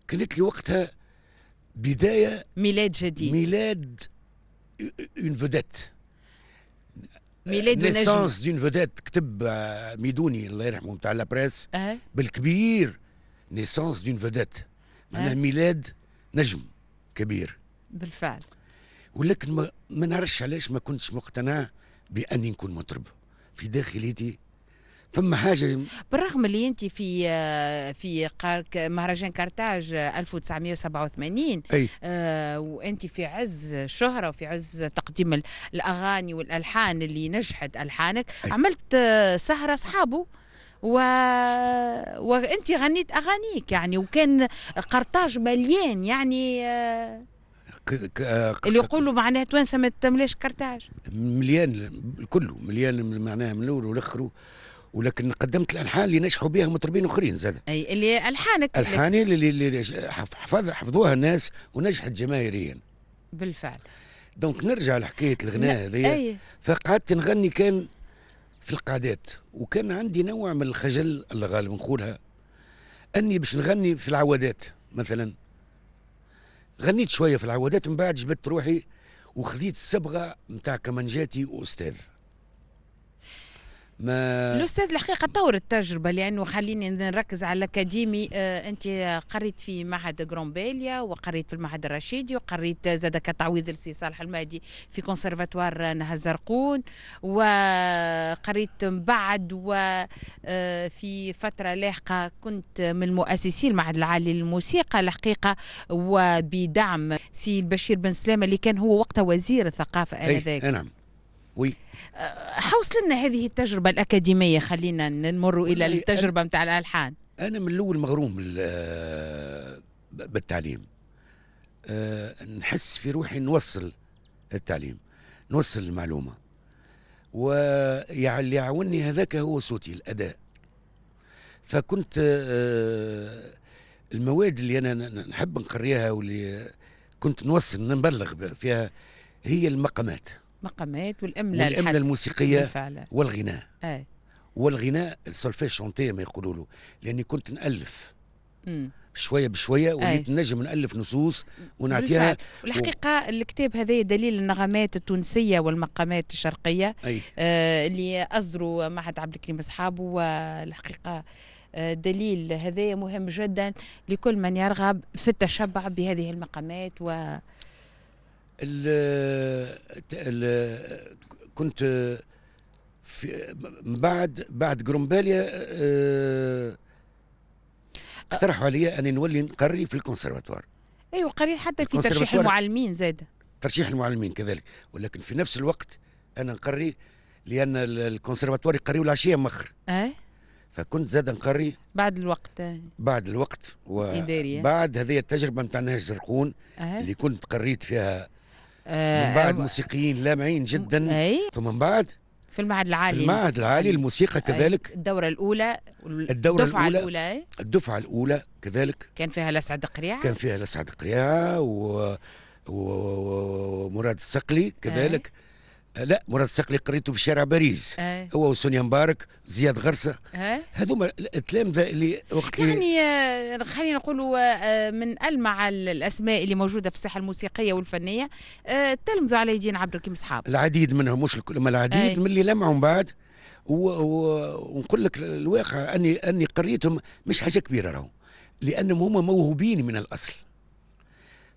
كانت لي وقتها بداية ميلاد جديد ميلاد اون فودات ميلاد نيسانس دون فودات كتب ميدوني الله يرحمه نتاع لابريس أه. بالكبير نيسانس دون فودات معناها أه. ميلاد نجم كبير بالفعل ولكن ما نعرفش علاش ما كنتش مقتنع باني نكون مطرب في داخليتي ثم حاجه بالرغم اللي انت في في مهرجان كارتاج 1987 اي آه وانت في عز الشهره وفي عز تقديم الاغاني والالحان اللي نجحت الحانك أي. عملت آه، سهره اصحابه و... وانت غنيت اغانيك يعني وكان قرطاج مليان يعني آه اللي يقولوا معناها توانسه ما تملاش كرتاج مليان كله مليان معناها من الاول والاخر ولكن قدمت الالحان اللي نجحوا بها مطربين اخرين زاد اي اللي الحانك الحاني اللي, اللي حفظ حفظوها الناس ونجحت جماهيريا بالفعل دونك نرجع لحكايه الغناء هذايا فقعدت نغني كان في القعدات وكان عندي نوع من الخجل الله غالب نقولها اني باش نغني في العوادات مثلا غنيت شويه في العودات من بعد جبدت روحي وخذيت الصبغه نتاع كمانجاتي واستاذ ما الاستاذ الحقيقه طور التجربه لانه خليني نركز على الاكاديمي آه انت قريت في معهد غرومبيليا وقريت في المعهد الرشيدي وقريت زادك تعويض السي صالح المهدي في كونسرفاتوار نهى الزرقون وقريت بعد وفي آه، فتره لاحقه كنت من المؤسسين المعهد العالي للموسيقى الحقيقه وبدعم سي البشير بن سلامه اللي كان هو وقتها وزير الثقافه إيه، انذاك إيه، نعم وي حوصلنا هذه التجربه الاكاديميه خلينا نمر الى التجربه نتاع الالحان انا من الاول مغروم آه، بالتعليم آه، نحس في روحي نوصل التعليم نوصل المعلومه واللي يعاوني هذاك هو صوتي الاداء فكنت آه، المواد اللي انا نحب نقريها واللي كنت نوصل نبلغ فيها هي المقامات مقامات والامله الامله الموسيقيه والغناء آه. والغناء السولفي شونتي ما يقولوا له لاني كنت نالف مم. شويه بشويه آه. وليت نجم نالف نصوص ونعطيها والحقيقه و... الكتاب هذا دليل النغمات التونسيه والمقامات الشرقيه أي. آه اللي اصدروا معهد عبد الكريم اصحابه والحقيقه آه دليل هذا مهم جدا لكل من يرغب في التشبع بهذه المقامات و ال الـ كنت في بعد بعد جرومباليا آه، اقترحوا علي اني نولي نقري في الكونسرفاتوار ايوه قريت حتى في ترشيح المعلمين زاد ترشيح المعلمين كذلك ولكن في نفس الوقت انا نقري لان الكونسرفاتوار يقريوا العشيه مخر اه فكنت زاد نقري بعد الوقت بعد الوقت وبعد هذه التجربه نتاع نهج زرقون أه؟ اللي كنت قريت فيها من آه، بعد موسيقيين لامعين جدا أي؟ من بعد في المعهد العالي في المعهد العالي الموسيقى كذلك الدورة الأولى الدورة الدفعة الأولى, الأولى الدفعة الأولى كذلك كان فيها لسعد قريعة كان فيها لسعد قريعة و... ومراد الصقلي كذلك أي. لا مراد السقلي قريته في شارع باريس آه. هو وسونيا مبارك زياد غرسه آه. هذوما التلامذه اللي وقت يعني آه، خلينا نقولوا آه، من المع الاسماء اللي موجوده في الساحه الموسيقيه والفنيه آه، تلمذوا على يدين عبد الكريم صحاب العديد منهم مش الكل العديد آه. من اللي لمعوا من بعد ونقول لك الواقع اني اني قريتهم مش حاجه كبيره راهو لانهم هما موهوبين من الاصل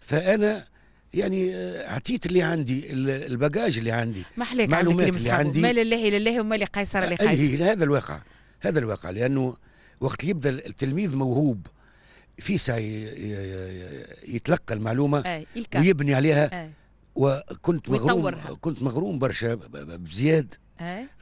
فانا يعني آه، عطيت اللي عندي الباجاج اللي عندي ما حليك معلومات اللي عندي ما لله لله وما لقيصر آه، لقيصر إيه، إيه، هذا الواقع هذا الواقع لانه وقت يبدا التلميذ موهوب فيسع يتلقى المعلومه إيه، ويبني عليها أي. وكنت مغروم كنت مغروم برشا بزياد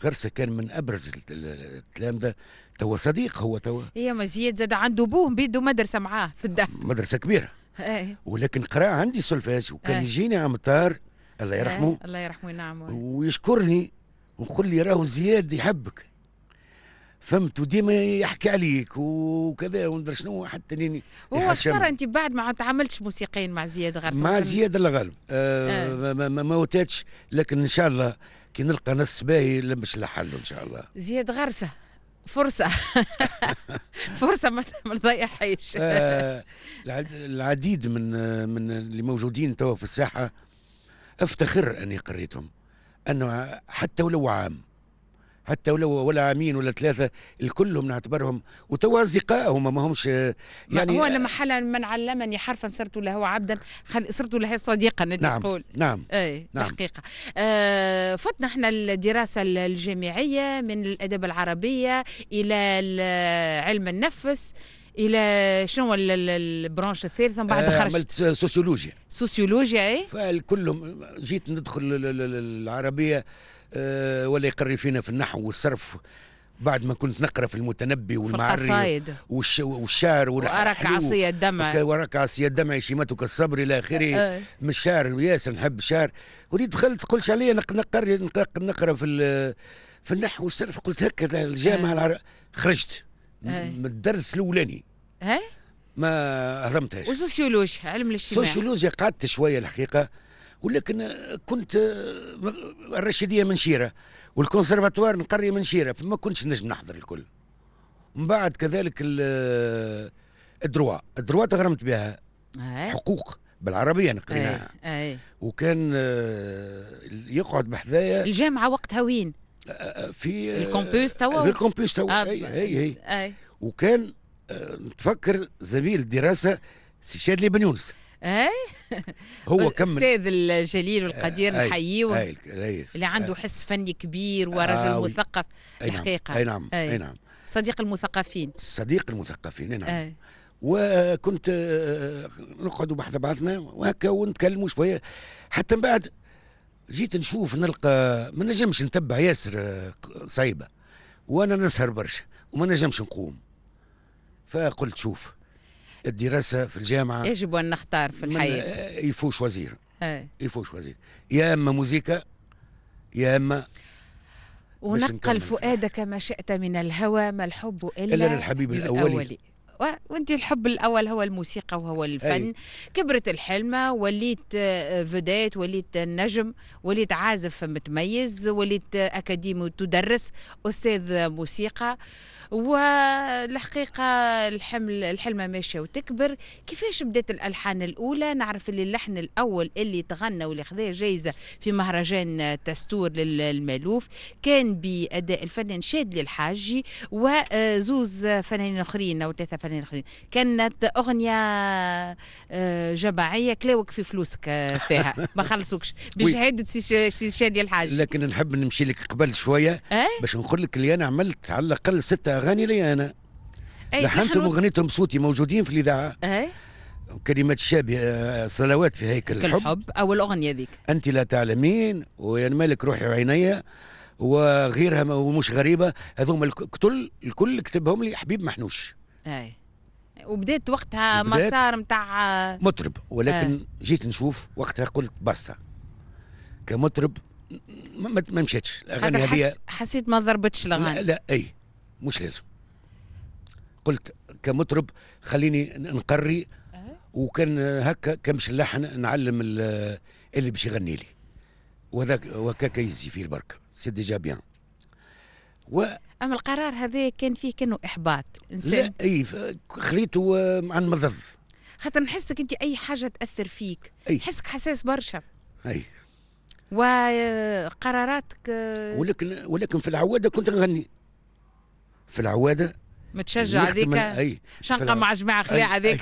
غرسه كان من ابرز التلامذه توا صديق هو توا هي زياد زاد عنده بوه بيدو مدرسه معاه في الدار مدرسه كبيره إيه. ولكن قرا عندي سولفاج وكان إيه. يجيني مطار الله إيه. يرحمه الله يرحمه نعم ويشكرني ويقول لي راهو زياد يحبك فهمت وديما يحكي عليك وكذا وندر شنو حتى نيني هو صار انت بعد ما تعاملتش موسيقيا مع زياد غرسي مع زياد الله غالب آه آه. ما, ما, لكن ان شاء الله كي نلقى نص باهي باش نحله ان شاء الله زياد غرسه فرصة *laughs* فرصة ما حيش آه، العديد من من اللي موجودين توا في الساحة افتخر اني قريتهم انه حتى ولو عام حتى ولو ولا عامين ولا ثلاثه الكلهم نعتبرهم وتوا اصدقاء هما ما همش يعني هو لما حلا من علمني حرفا صرت له عبدا صرت له صديقا نعم نقول نعم اي نعم. الحقيقه آه فتنا احنا الدراسه الجامعيه من الادب العربيه الى علم النفس الى شنو البرانش الثالثه من بعد آه خرجت عملت سوسيولوجيا سوسيولوجيا اي فالكلهم جيت ندخل العربيه آه، ولا يقري فينا في النحو والصرف بعد ما كنت نقرا في المتنبي والمعري والشعر وراك عصي الدمع وراك عصي الدمع شيمتك الصبر الى اخره آه. من الشعر ياسر نحب الشعر ولي دخلت قلت عليا نقرا نقرا في في النحو والصرف قلت هكا الجامعه آه. خرجت من الدرس الاولاني ما هضمتهاش وسوسيولوجيا علم الاجتماع سوسيولوجيا قعدت شويه الحقيقه ولكن كنت الرشيديه منشيره والكونسرفاتوار نقري منشيره فما كنتش نجم نحضر الكل من بعد كذلك الدروا الدروا تغرمت بها حقوق بالعربيه نقريناها وكان آه، يقعد بحذايا الجامعه وقتها وين آه، آه، في الكومبيوس توا في الكومبيوس توا اي اي اي وكان نتفكر زميل الدراسه سي شادلي بن يونس إيه؟ هو كمل الاستاذ الجليل والقدير نحييه اللي عنده حس فني كبير ورجل آه مثقف نعم، الحقيقه اي نعم اي نعم صديق المثقفين صديق المثقفين نعم وكنت آه، نقعدوا بحث بعضنا وهكا ونتكلموا شويه حتى من بعد جيت نشوف نلقى ما نجمش نتبع ياسر آه، صعيبه وانا نسهر برشا وما نجمش نقوم فقلت شوف الدراسه في الجامعه يجب ان نختار في الحياه يفوش وزير ايه. يفوش وزير يا اما موزيكا يا اما ونقل فؤادك ما شئت من الهوى ما الحب الا, إلا للحبيب الأولي. الاولي وانت الحب الاول هو الموسيقى وهو الفن أي. كبرت الحلمه وليت آه، فديت وليت نجم وليت عازف متميز وليت آه، اكاديمي تدرس استاذ موسيقى والحقيقه الحمل الحلمه ماشيه وتكبر كيفاش بدات الالحان الاولى نعرف اللي اللحن الاول اللي تغنى واللي خذا جايزه في مهرجان تستور للمالوف كان باداء الفنان شادلي الحاجي وزوز آه، فنانين اخرين او ثلاثه الفنانين الاخرين كانت اغنيه آه، جماعيه كلاوك في فلوسك آه، فيها *laughs* ما خلصوكش بشهاده سي شادي الحاج لكن نحب نمشي لك قبل شويه إيه؟ باش نقول لك اللي انا عملت على الاقل ستة اغاني لي انا إيه، لحنتهم وغنيتهم بصوتي موجودين في الاذاعه إيه؟ كلمات الشاب آه، صلوات في هيكل الحب الحب اول اغنيه ذيك انت لا تعلمين ويا مالك روحي وعينيا وغيرها ومش غريبه هذوما الكل الكل كتبهم لي حبيب محنوش اي وبدات وقتها مسار نتاع مطرب ولكن آه. جيت نشوف وقتها قلت بسطة كمطرب ما, ما مشاتش الاغاني هذه حسيت ما ضربتش الاغاني لا, لا اي مش لازم قلت كمطرب خليني نقري أه. وكان هكا كمش اللحن نعلم اللي باش يغني لي وهذاك وكاكا يزي فيه البركه سي ديجا بيان و اما القرار هذا كان فيه كانه احباط انسان لا اي خليته آه، مع المضض خاطر نحسك انت اي حاجه تاثر فيك أي. حسك حساس برشا اي وقراراتك آه، آه، ولكن ولكن في العواده كنت نغني في العواده متشجع هذيك شنقه مع جماعه خلاع هذيك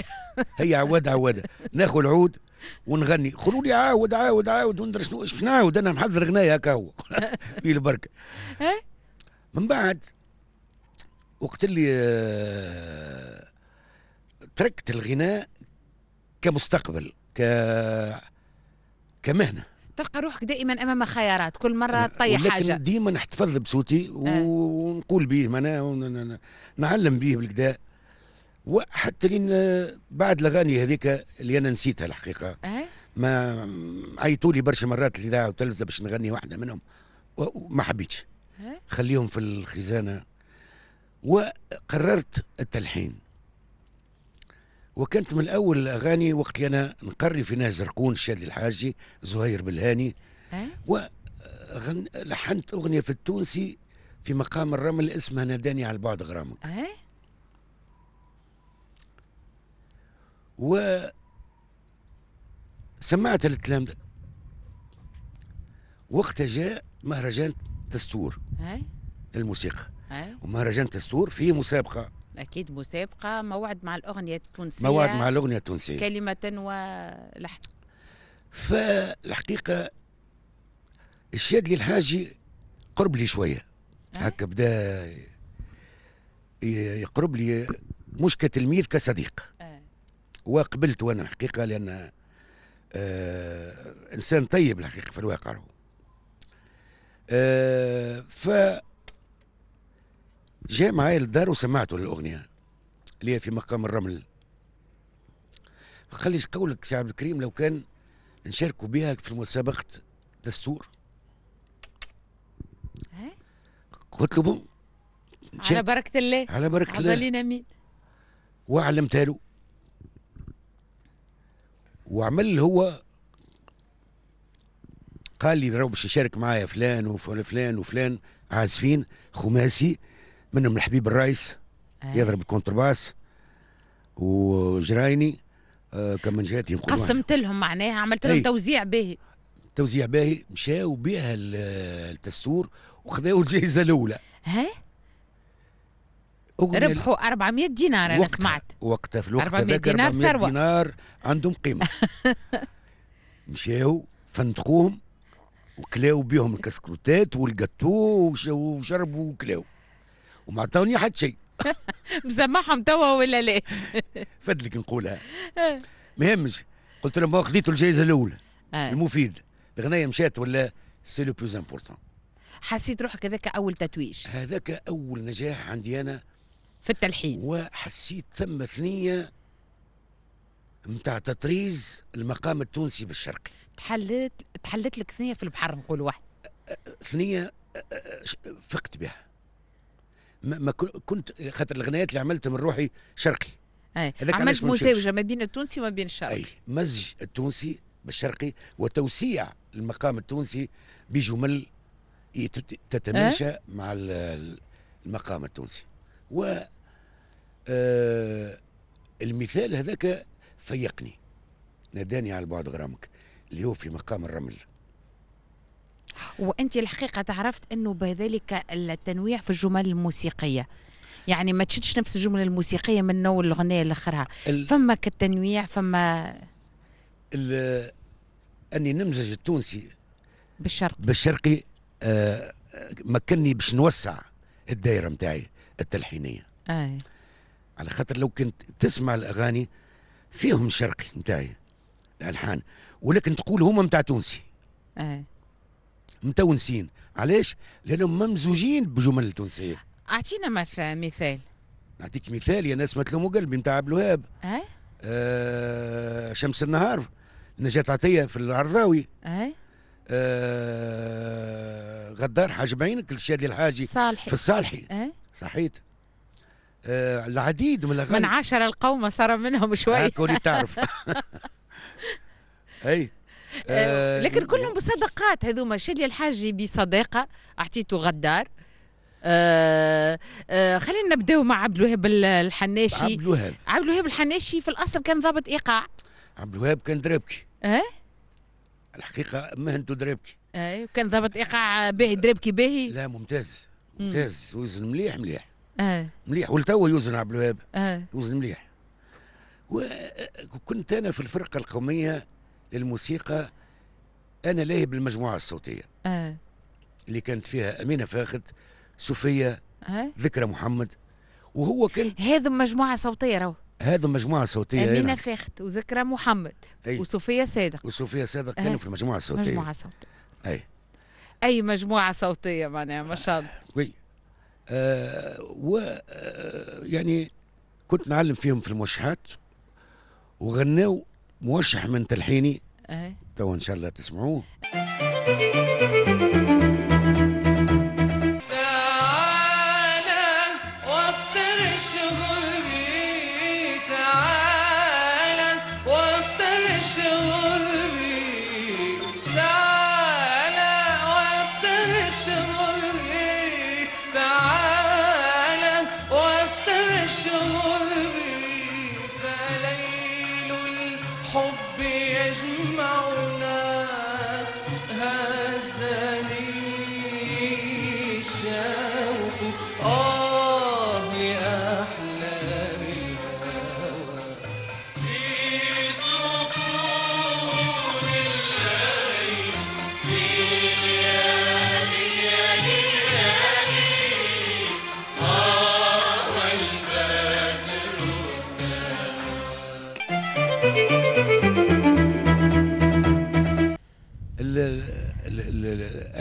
هي عواده عواده ناخذ العود ونغني قولوا لي عاود عاود عاود وندري شنو شنو نعاود انا محضر غنايه هكا هو في *laughs* البركه من بعد وقت اللي آه، تركت الغناء كمستقبل ك كمهنه تلقى روحك دائما امام خيارات كل مره تطيح حاجه لكن ديما نحتفظ بصوتي آه. ونقول به معناها نعلم به بالكدا وحتى لين آه، بعد الاغاني هذيك اللي انا نسيتها الحقيقه ما عيطوا لي برشا مرات الاذاعه والتلفزه باش نغني واحده منهم وما حبيتش خليهم في الخزانة وقررت التلحين وكانت من أول الأغاني وقت أنا نقري في ناس زرقون شادي الحاجي زهير بالهاني ولحنت آه، أغنية في التونسي في مقام الرمل اسمها ناداني على البعد غرامك و سمعت الكلام ده وقتها جاء مهرجان تستور هاي الموسيقى هاي ومهرجان تستور فيه مسابقه اكيد مسابقه موعد مع الاغنيه التونسيه موعد مع الاغنيه التونسيه كلمه ولحن فالحقيقه الشادلي الحاجي قرب لي شويه هكا بدا يقرب لي مش كتلميذ كصديق وقبلت وانا الحقيقه لان آه انسان طيب الحقيقه في الواقع هو آه، ف جاء معايا للدار وسمعته للاغنيه اللي هي في مقام الرمل قال لي قولك سي عبد الكريم لو كان نشاركوا بها في مسابقه دستور قلت له على بركه الله على بركه الله علينا مين وعلمتها له وعمل هو قال لي راهو باش يشارك معايا فلان وفلان وفلان عازفين خماسي منهم الحبيب الرايس آه. يضرب الكونترباس وجرايني آه كان جاتي قسمت لهم معناها عملت لهم إيه. توزيع باهي توزيع باهي مشاو بها التستور وخذاو الجائزه الاولى ها ربحوا 400 دينار انا سمعت وقتها في الوقت 400 دينار 400 دينار عندهم قيمه *laughs* مشاو فندقوهم وكلاو بيهم الكسكروتات والجاتو وشربوا وكلاو وما عطاوني حد شيء *laughs* مسامحهم توا ولا لا؟ *laughs* فدلك نقولها آه. ما يهمش قلت لهم خذيتوا الجائزه الاولى آه. المفيد الغنايه مشات ولا سي لو بلوز امبورتون حسيت روحك هذاك اول تتويج هذاك اول نجاح عندي انا في التلحين وحسيت ثم ثنيه نتاع تطريز المقام التونسي بالشرقي تحلت تحلت لك ثنيه في البحر نقول واحد ثنيه فقت بها ما, ما كنت خاطر الغنايات اللي عملتهم من روحي شرقي أي. عملت مزاوجه ما بين التونسي وما بين الشرقي اي مزج التونسي بالشرقي وتوسيع المقام التونسي بجمل تتماشى أه؟ مع المقام التونسي و آه، المثال هذاك فيقني ناداني على البعد غرامك اللي هو في مقام الرمل وانت الحقيقه تعرفت انه بذلك التنويع في الجمل الموسيقيه يعني ما تشدش نفس الجمله الموسيقيه من نوع الاغنيه لاخرها ال... فما كالتنويع فما ال... اني نمزج التونسي بالشرقي بالشرقي آه مكني باش نوسع الدائره نتاعي التلحينيه أي. آه. على خاطر لو كنت تسمع الاغاني فيهم شرقي نتاعي الالحان ولكن تقول هما نتاع تونسي اه متونسين علاش لانهم ممزوجين بجمل تونسيه اعطينا مثال نعطيك مثال يا ناس مثلهم قلبي نتاع عبد الوهاب اه, آه شمس النهار نجاة عطيه في العرضاوي اه, آه غدار حاج بعينك الشادي الحاجي صالحي في الصالحي اه صحيت آه العديد من الغالي من عشر القوم صار منهم شوي هاك تعرف *laughs* اي *laughs* آه، آه، لكن كلهم بصدقات هذوما شالي الحاجي بصداقه اعطيته غدار آه، خلينا نبداو مع عبد الوهاب الحناشي عبد الوهاب عبد الوهاب الحناشي في الاصل كان ضابط ايقاع عبد الوهاب كان درابكي اه الحقيقه مهنته درابكي اي وكان ضابط ايقاع باهي درابكي باهي لا ممتاز ممتاز وزن مليح مليح آه. مليح ولتوا يوزن عبد الوهاب إيه. آه. وزن مليح وكنت انا في الفرقه القوميه للموسيقى انا لاهي بالمجموعه الصوتيه آه. اللي كانت فيها امينه فاخت صوفيا آه. ذكرى محمد وهو كان هذا مجموعه صوتيه راهو هذا مجموعة صوتية أمينة يعني. نعم. فاخت وذكرى محمد أي. وصوفيا صادق وصوفيا صادق آه. كانوا في المجموعة الصوتية مجموعة صوتية أي أي مجموعة صوتية معناها ما شاء الله آه، وي آه و آه يعني كنت نعلم فيهم في الموشحات وغناو موشح من تلحيني تو ان شاء الله تسمعوه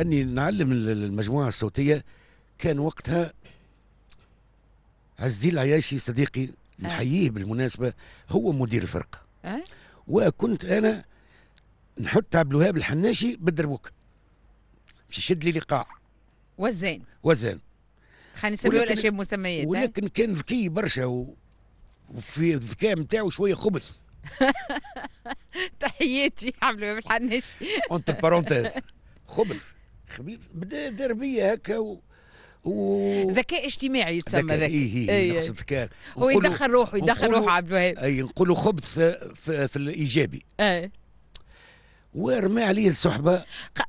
اني نعلم المجموعه الصوتيه كان وقتها عزيز العياشي صديقي نحييه آه. بالمناسبه هو مدير الفرقه أه؟ وكنت انا نحط عبد الوهاب الحناشي بالدربوك باش يشد لي لقاع وزان وزان خلينا نسميو الاشياء مسميات آه. ولكن كان ذكي برشا و... وفي الذكاء نتاعو شويه خبث *laughs* تحياتي عبد الوهاب الحناشي اونتر بارونتيز *laughs* خبث خبير بدا دار بيا هكا و... و... ذكاء اجتماعي يتسمى ذكاء إيه، إيه،, إيه إيه نقصد ذكاء هو يدخل روحه يدخل روحه عبد الوهاب اي نقولوا خبث في, في, في الايجابي اي ورمى عليه الصحبه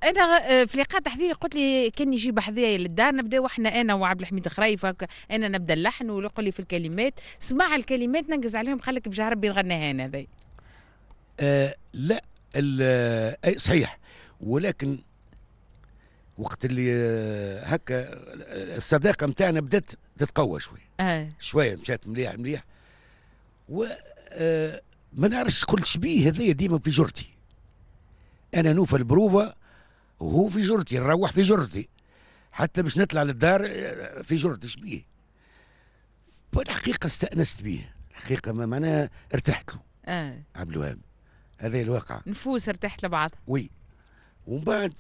انا آه، في لقاء تحذيري قلت لي كان يجي بحذايا للدار نبداو احنا انا وعبد الحميد خريف انا نبدا اللحن ويقول لي في الكلمات سمع الكلمات ننقز عليهم قال لك بجاه ربي نغنيها انا هذا آه لا آه، صحيح ولكن وقت اللي آه، هكا الصداقه نتاعنا بدات تتقوى شوي آه. شويه مشات مليح مليح و آه، ما نعرفش قلت شبيه هذايا ديما في جرتي انا نوفا البروفه وهو في جرتي نروح في جرتي حتى باش نطلع للدار آه، في جرتي شبيه والحقيقه استانست به الحقيقه ما معناها ارتحت له آه. عبد الوهاب هذا الواقع نفوس ارتحت لبعض وي ومن بعد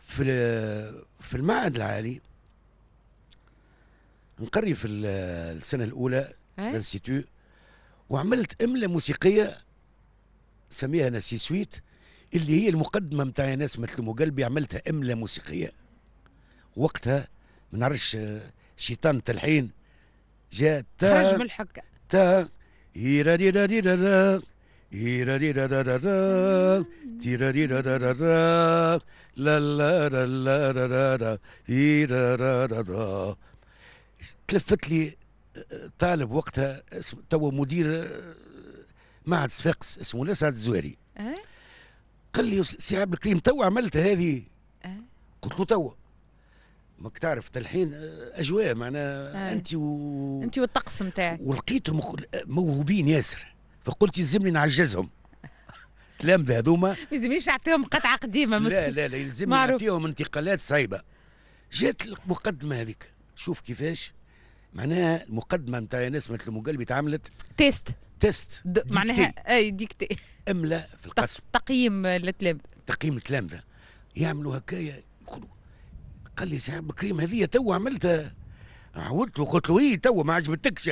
في في المعهد العالي نقري في السنه الاولى الانستيتو إيه؟ وعملت امله موسيقيه سميها ناسي سويت اللي هي المقدمه نتاع ناس مثل قلبي عملتها امله موسيقيه وقتها ما نعرفش آه، شيطان التلحين جاء تا خرج من الحكه تا هي دي رادي دي تلفت لي آه، طالب وقتها توا مدير آه، معهد صفاقس اسمه الأسعد الزواري أه؟ قال لي سي عبد الكريم تو عملت هذه قلت له تو ماك تعرف تلحين اجواء معناها انت و انت والطقس نتاعك ولقيتهم موهوبين ياسر فقلت يلزمني نعجزهم كلام بهذوما *laughs* ما يلزمنيش نعطيهم قطعه قديمه لا لا لا يلزمني نعطيهم انتقالات صعيبه جات المقدمه هذيك شوف كيفاش معناها المقدمه نتاع ناس مثل المقلبي تعملت تيست تيست معناها اي ديكتي املا في القسم تقييم التلامذه تقييم التلامذه يعملوا هكايا يقولوا قال لي صاحب الكريم هذه تو عملتها عودت له قلت له ايه تو ما عجبتكش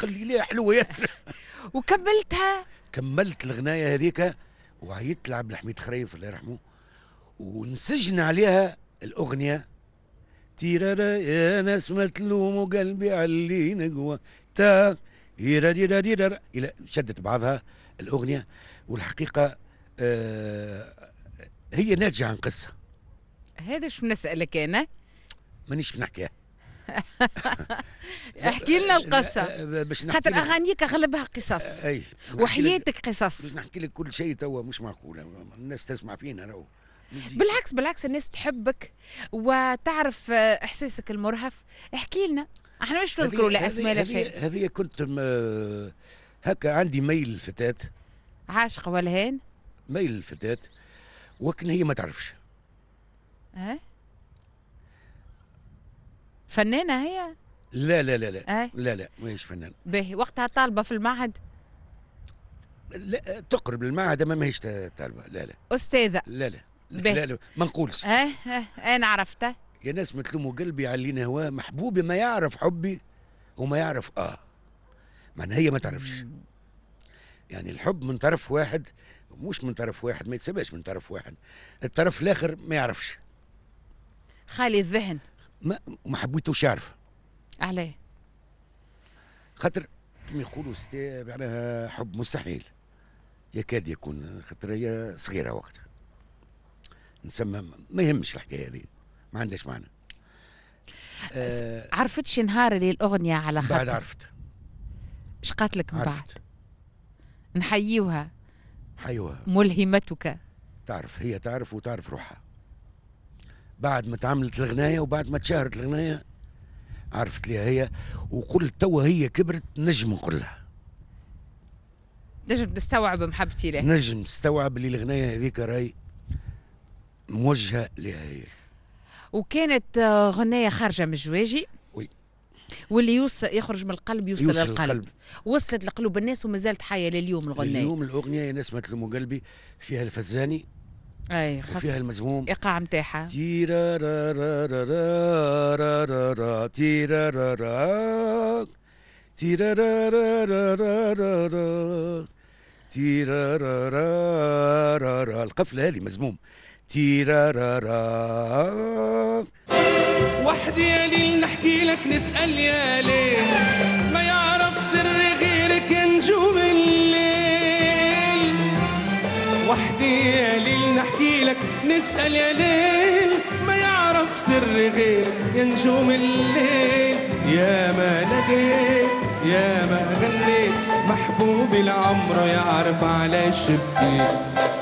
قال لي لا حلوه ياسر *laughs* وكملتها كملت الغنايه هذيك وعيت لعبد الحميد خريف الله يرحمه ونسجن عليها الاغنيه تيرارا يا ناس ما تلوموا قلبي علي نقوى تا الى شدت بعضها الاغنيه والحقيقه آه، هي ناتجه عن قصه هذا شو نسالك انا مانيش نحكيها *laughs* احكي لنا القصه خاطر اغانيك اغلبها قصص اي وحياتك قصص باش نحكي لك كل شيء توا مش معقول الناس تسمع فينا راهو بالعكس بالعكس الناس تحبك وتعرف احساسك المرهف احكي لنا احنا مش نذكروا لا اسماء لا شيء هذه كنت هكا عندي ميل للفتاة عاشق ولهان ميل للفتاة وكن هي ما تعرفش اه فنانه هي لا لا لا لا آه؟ لا لا ماهيش فنانه باهي وقتها طالبه في المعهد لا تقرب للمعهد ما ماهيش طالبه لا لا استاذه لا لا لا, لا, لا ما نقولش اه اه انا عرفتها يا ناس ما تلوموا قلبي علينا هو محبوبي ما يعرف حبي وما يعرف اه معناها هي ما تعرفش يعني الحب من طرف واحد مش من طرف واحد ما يتسباش من طرف واحد الطرف الاخر ما يعرفش خالي الذهن ما ما حبيتوش يعرف علاه خاطر كما يقولوا ستي معناها حب مستحيل يكاد يكون خاطر هي صغيره وقتها نسمى ما يهمش الحكايه هذه ما عندهاش معنى آه عرفتش نهار اللي الاغنيه على خاطر بعد عرفت اش قالت لك من بعد نحييوها حيوها ملهمتك تعرف هي تعرف وتعرف روحها بعد ما تعملت الغناية وبعد ما تشهرت الغناية عرفت ليها هي وقلت توا هي كبرت نجم نقولها نجم تستوعب محبتي له نجم تستوعب اللي الغناية هذيك راي موجهة لها هي وكانت آه، غناية خارجة من جواجي واللي يوصل يخرج من القلب يوصل, يوصل للقلب القلب. وصلت لقلوب الناس ومازالت حيه لليوم الغنايه اليوم الاغنيه ما لم قلبي فيها الفزاني اي خاص وفيها المزموم الايقاع نتاعها تيرا را را را را را را تيرا را را تيرا را را را را را را تيرا را را را را القفلة هذه مزموم تيرا را را وحدي يا ليل نحكي لك نسأل يا ليل وحدي يا ليل نحكي لك نسأل يا ليل ما يعرف سر غير يا نجوم الليل يا ما ناديت يا ما غنيت محبوب العمر يعرف على شبكي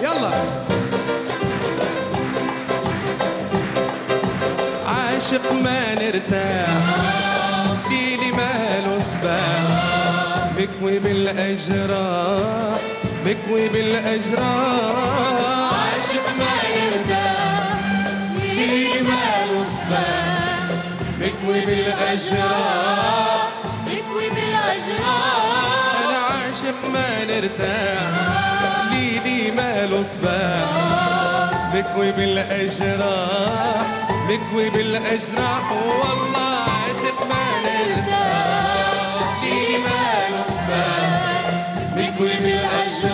يلا عاشق ما نرتاح ديلي ماله سباح بكوي بالاجراح بكوي بالأجرام عاشق ما يرضى ليه ما وصفه بكوي بالأجرام بكوي بالأجرام أنا عاشق ما نرتاح ليلي ماله صباح بكوي بالأجراح بكوي بالأجراح والله بتوي بالأشجار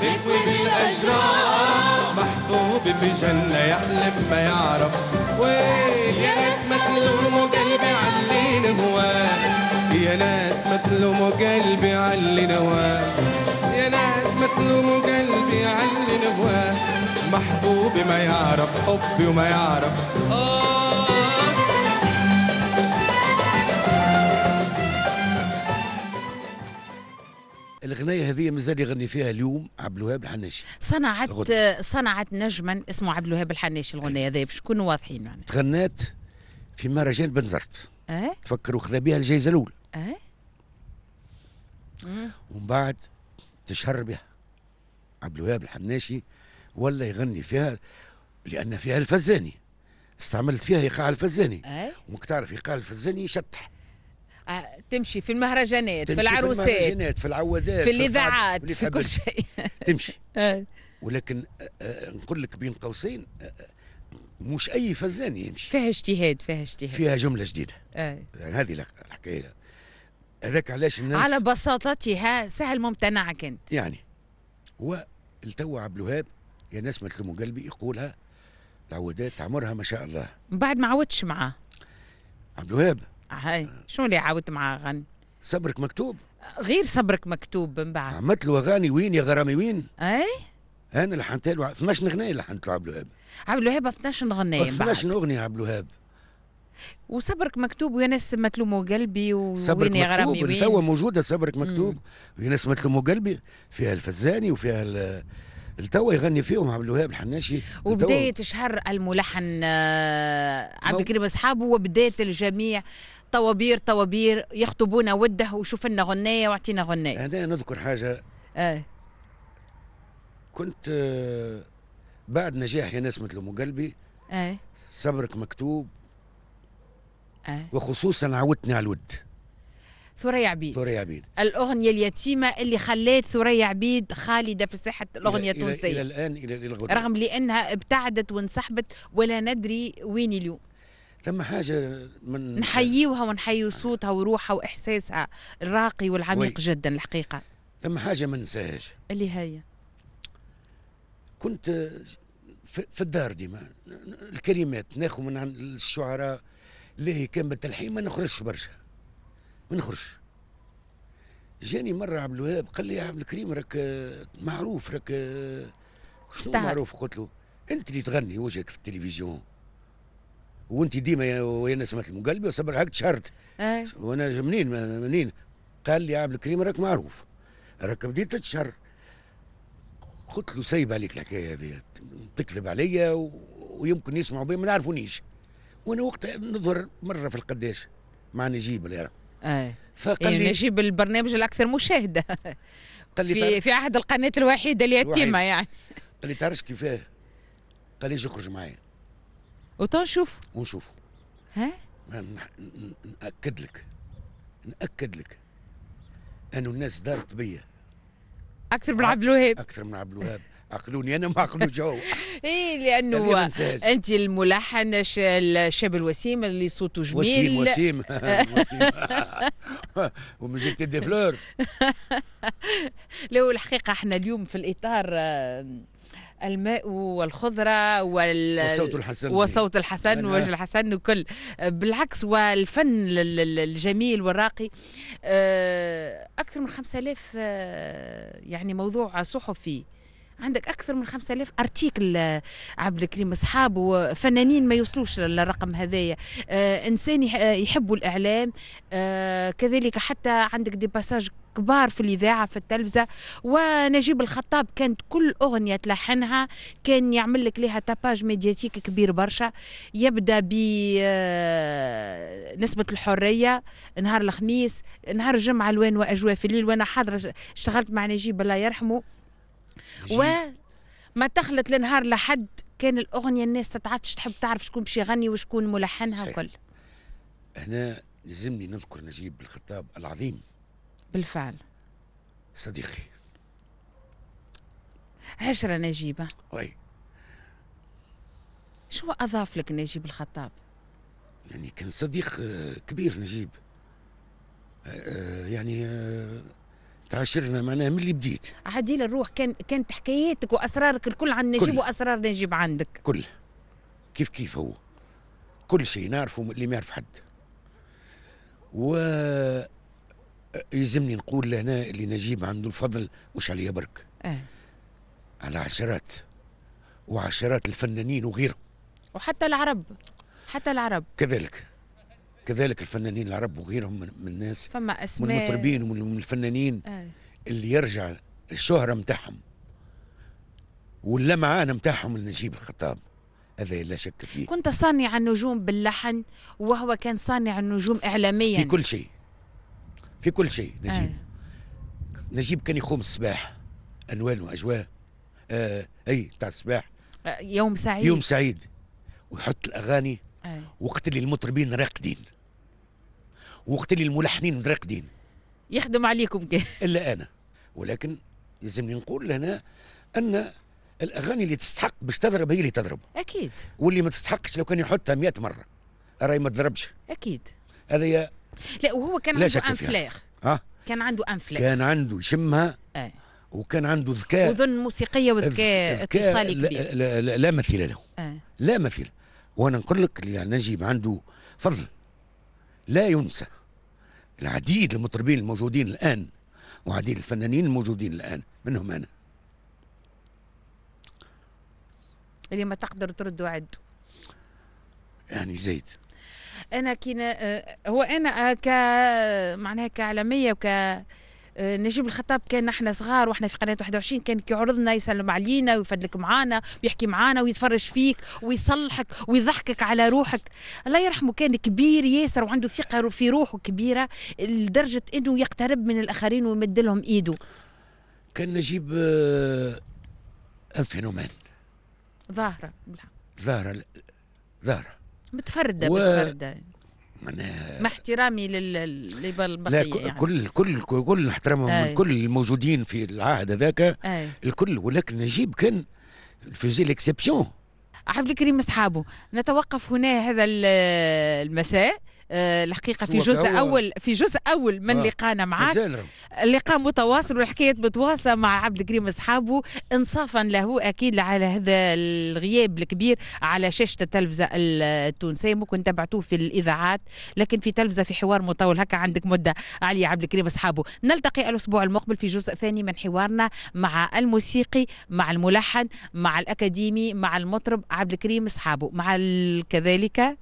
بتوي بالأشجار محبوب جنة يحلم ما يعرف ويل يا ناس ما تلوموا قلبي علي نواة يا ناس ما تلوموا قلبي علي نواة يا ناس ما تلوموا قلبي علي نواة محبوب ما يعرف حبي وما يعرف آه الغنية هذه مازال يغني فيها اليوم عبد الوهاب الحناشي صنعت الغنية. صنعت نجما اسمه عبد الوهاب الحناشي الغنية هذه باش نكونوا واضحين يعني تغنات في مهرجان بنزرت اه تفكروا خذا بها الجائزة الأولى اه ومن بعد تشهر بها عبد الوهاب الحناشي ولا يغني فيها لأن فيها الفزاني استعملت فيها ايقاع الفزاني أه؟ ومك تعرف ايقاع الفزاني يشطح آه، تمشي في المهرجانات في العروسات في المهرجانات في العوادات في الاذاعات في, في كل شيء *laughs* تمشي آه. ولكن آه، نقول لك بين قوسين مش اي فزان يمشي فيها اجتهاد فيها اجتهاد فيها جمله جديده اي يعني هذه الحكايه هذاك علاش الناس على بساطتها سهل ممتنع كنت يعني التو عبد الوهاب يا ناس مثل من قلبي يقولها العودات عمرها ما شاء الله من بعد ما عودتش معاه عبد الوهاب هاي آه. شنو اللي عاودت مع غن صبرك مكتوب غير صبرك مكتوب من بعد عملت له آه، اغاني وين يا غرامي وين اي انا لحنت له 12 اغنيه لحنت له عبد الوهاب عبد الوهاب 12 بعد 12 اغنيه عبد الوهاب وصبرك مكتوب ويا ناس متلومو قلبي وين يا غرامي وين توا موجوده صبرك مكتوب ويا ناس متلومو قلبي فيها الفزاني وفيها التوا يغني فيهم عبد الوهاب الحناشي وبدايه شهر الملحن آه، عبد الكريم اصحابه وبدايه الجميع طوابير طوابير يخطبونا وده وشوف لنا غنايه واعطينا غنايه هنا يعني نذكر حاجه اه كنت آه، بعد نجاح يا ناس مثل ام قلبي اه صبرك مكتوب اه وخصوصا عودتني على الود ثريا عبيد ثريا عبيد الأغنية اليتيمة اللي خلات ثريا عبيد خالدة في ساحة الأغنية التونسية إلى, إلى الآن إلى الغد رغم لأنها ابتعدت وانسحبت ولا ندري وين اليوم ثم حاجه من نحييوها ونحيي صوتها وروحها واحساسها الراقي والعميق وي. جدا الحقيقه ثم حاجه ما ننساهاش اللي هي كنت في الدار ديما الكلمات ناخذ من عند الشعراء اللي كان بالتلحين ما نخرجش برشا ما نخرجش جاني مره عبد الوهاب قال لي يا عبد الكريم راك معروف راك شنو معروف قلت له انت اللي تغني وجهك في التلفزيون وانت ديما ويا الناس مثل قلبي وصبر هاك تشهرت أيه. وانا منين منين قال لي يا عبد الكريم راك معروف راك بديت تشهر قلت له سايب عليك الحكايه هذه تكذب عليا و... ويمكن يسمعوا بي ما نعرفونيش وانا وقتها نظهر مره في القداش مع نجيب اللي راه أيه. فقال يعني لي نجيب البرنامج الاكثر مشاهده قال لي في في عهد القناه الوحيده اليتيمه يعني قال لي تعرفش كيفاه قال لي اخرج معايا وتو نشوف ونشوف ها ناكد لك ناكد لك انه الناس دارت بيا اكثر من عبد الوهاب اكثر من عبد الوهاب عقلوني انا ما عقلو هو *laughs* ايه لانه يعني انت الملحن الشاب الوسيم اللي صوته جميل وسيم وسيم وموزيك دي فلور لو الحقيقه احنا اليوم في الاطار الماء والخضره وال... وصوت الحسن وصوت الحسن ووجه الحسن وكل بالعكس والفن الجميل والراقي آه، اكثر من 5000 آه، يعني موضوع صحفي عندك اكثر من 5000 ارتيكل آه، عبد الكريم اصحابه فنانين ما يوصلوش للرقم هذايا انسان يحبوا الاعلام كذلك حتى عندك دي باساج كبار في الاذاعه في التلفزه ونجيب الخطاب كانت كل اغنيه تلحنها كان يعمل لك لها تاباج ميدياتيك كبير برشا يبدا ب آه، نسبه الحريه نهار الخميس نهار الجمعه الوان واجواء في الليل وانا حاضره اشتغلت مع نجيب الله يرحمه و ما تخلط لنهار لحد كان الاغنيه الناس تتعطش تحب تعرف شكون باش يغني وشكون ملحنها وكل هنا لازمني نذكر نجيب الخطاب العظيم بالفعل صديقي عشرة نجيبة وي شو أضاف لك نجيب الخطاب؟ يعني كان صديق آه، كبير نجيب آه، آه، يعني تعاشرنا معناها من اللي بديت عديل الروح كان كانت حكاياتك واسرارك الكل عن نجيب كل. واسرار نجيب عندك كل كيف كيف هو كل شيء نعرفه اللي ما يعرف حد و يلزمني نقول لهنا اللي نجيب عنده الفضل مش عليا برك اه. على عشرات وعشرات الفنانين وغيره وحتى العرب حتى العرب كذلك كذلك الفنانين العرب وغيرهم من, من الناس فما اسماء من المطربين ومن الفنانين آه. اللي يرجع الشهره نتاعهم واللمعان نتاعهم لنجيب الخطاب هذا لا شك فيه كنت صانع النجوم باللحن وهو كان صانع النجوم اعلاميا في كل شيء في كل شيء نجيب آه. نجيب كان يخوم الصباح الوان واجواء آه اي تاع الصباح آه، يوم سعيد يوم سعيد ويحط الاغاني آه. وقت اللي المطربين راقدين وقت اللي الملحنين راقدين يخدم عليكم كي *laughs* الا انا ولكن يلزمني نقول هنا ان الاغاني اللي تستحق باش تضرب هي اللي تضرب اكيد واللي ما تستحقش لو كان يحطها 100 مره راهي ما تضربش اكيد هذا لا وهو كان عنده ان فليغ اه كان عنده ان فليغ كان عنده يشمها آه. وكان عنده ذكاء وذن موسيقيه وذكاء اتصالي كبير لا, لا, لا مثيل له آه. لا مثيل وانا نقول لك يعني نجيب عنده فضل لا ينسى العديد المطربين الموجودين الان وعديد الفنانين الموجودين الان منهم انا اللي ما تقدر تردوا وعد يعني زيد انا كي آه، هو انا آه، ك معناها كاعلاميه وك آه، نجيب الخطاب كان احنا صغار واحنا في قناه 21 كان كيعرضنا يسلم علينا ويفدلك معانا ويحكي معانا ويتفرج فيك ويصلحك ويضحكك على روحك الله يرحمه كان كبير ياسر وعنده ثقه في روحه كبيره لدرجه انه يقترب من الاخرين ويمد لهم ايده كان نجيب فينومين ظاهره ظاهره ظاهره متفرده و... متفرده معناها مع احترامي للبقيه لا يعني. كل كل كل احترامهم من كل الموجودين في العهد هذاك الكل ولكن نجيب كان فيزي ليكسيبسيون عبد الكريم اصحابه نتوقف هنا هذا المساء آه، الحقيقه في جزء اول في جزء اول من آه. لقانا معك اللقاء متواصل والحكايه متواصله مع عبد الكريم اصحابه انصافا له اكيد على هذا الغياب الكبير على شاشه التلفزه التونسيه ممكن تبعتوه في الاذاعات لكن في تلفزه في حوار مطول هكا عندك مده علي عبد الكريم اصحابه نلتقي الاسبوع المقبل في جزء ثاني من حوارنا مع الموسيقي مع الملحن مع الاكاديمي مع المطرب عبد الكريم اصحابه مع كذلك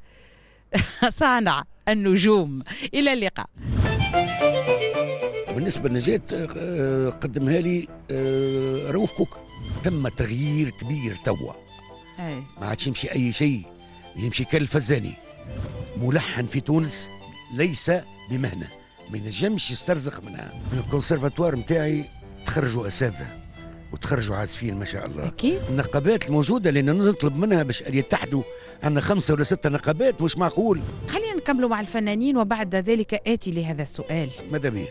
*laughs* صانع النجوم إلى اللقاء بالنسبة لنجاة قدمها لي آه، رؤوف كوك تم تغيير كبير توا ما عادش يمشي أي شيء يمشي كالفزاني ملحن في تونس ليس بمهنة ما ينجمش يسترزق منها من الكونسيرفاتوار متاعي تخرجوا أساتذة وتخرجوا عازفين ما شاء الله اكيد النقابات الموجوده اللي نطلب منها باش يتحدوا عندنا خمسه ولا سته نقابات مش معقول خلينا نكملوا مع الفنانين وبعد ذلك اتي لهذا السؤال ماذا بيه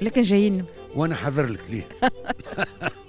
لكن جايين وانا حذر لك ليه *laughs*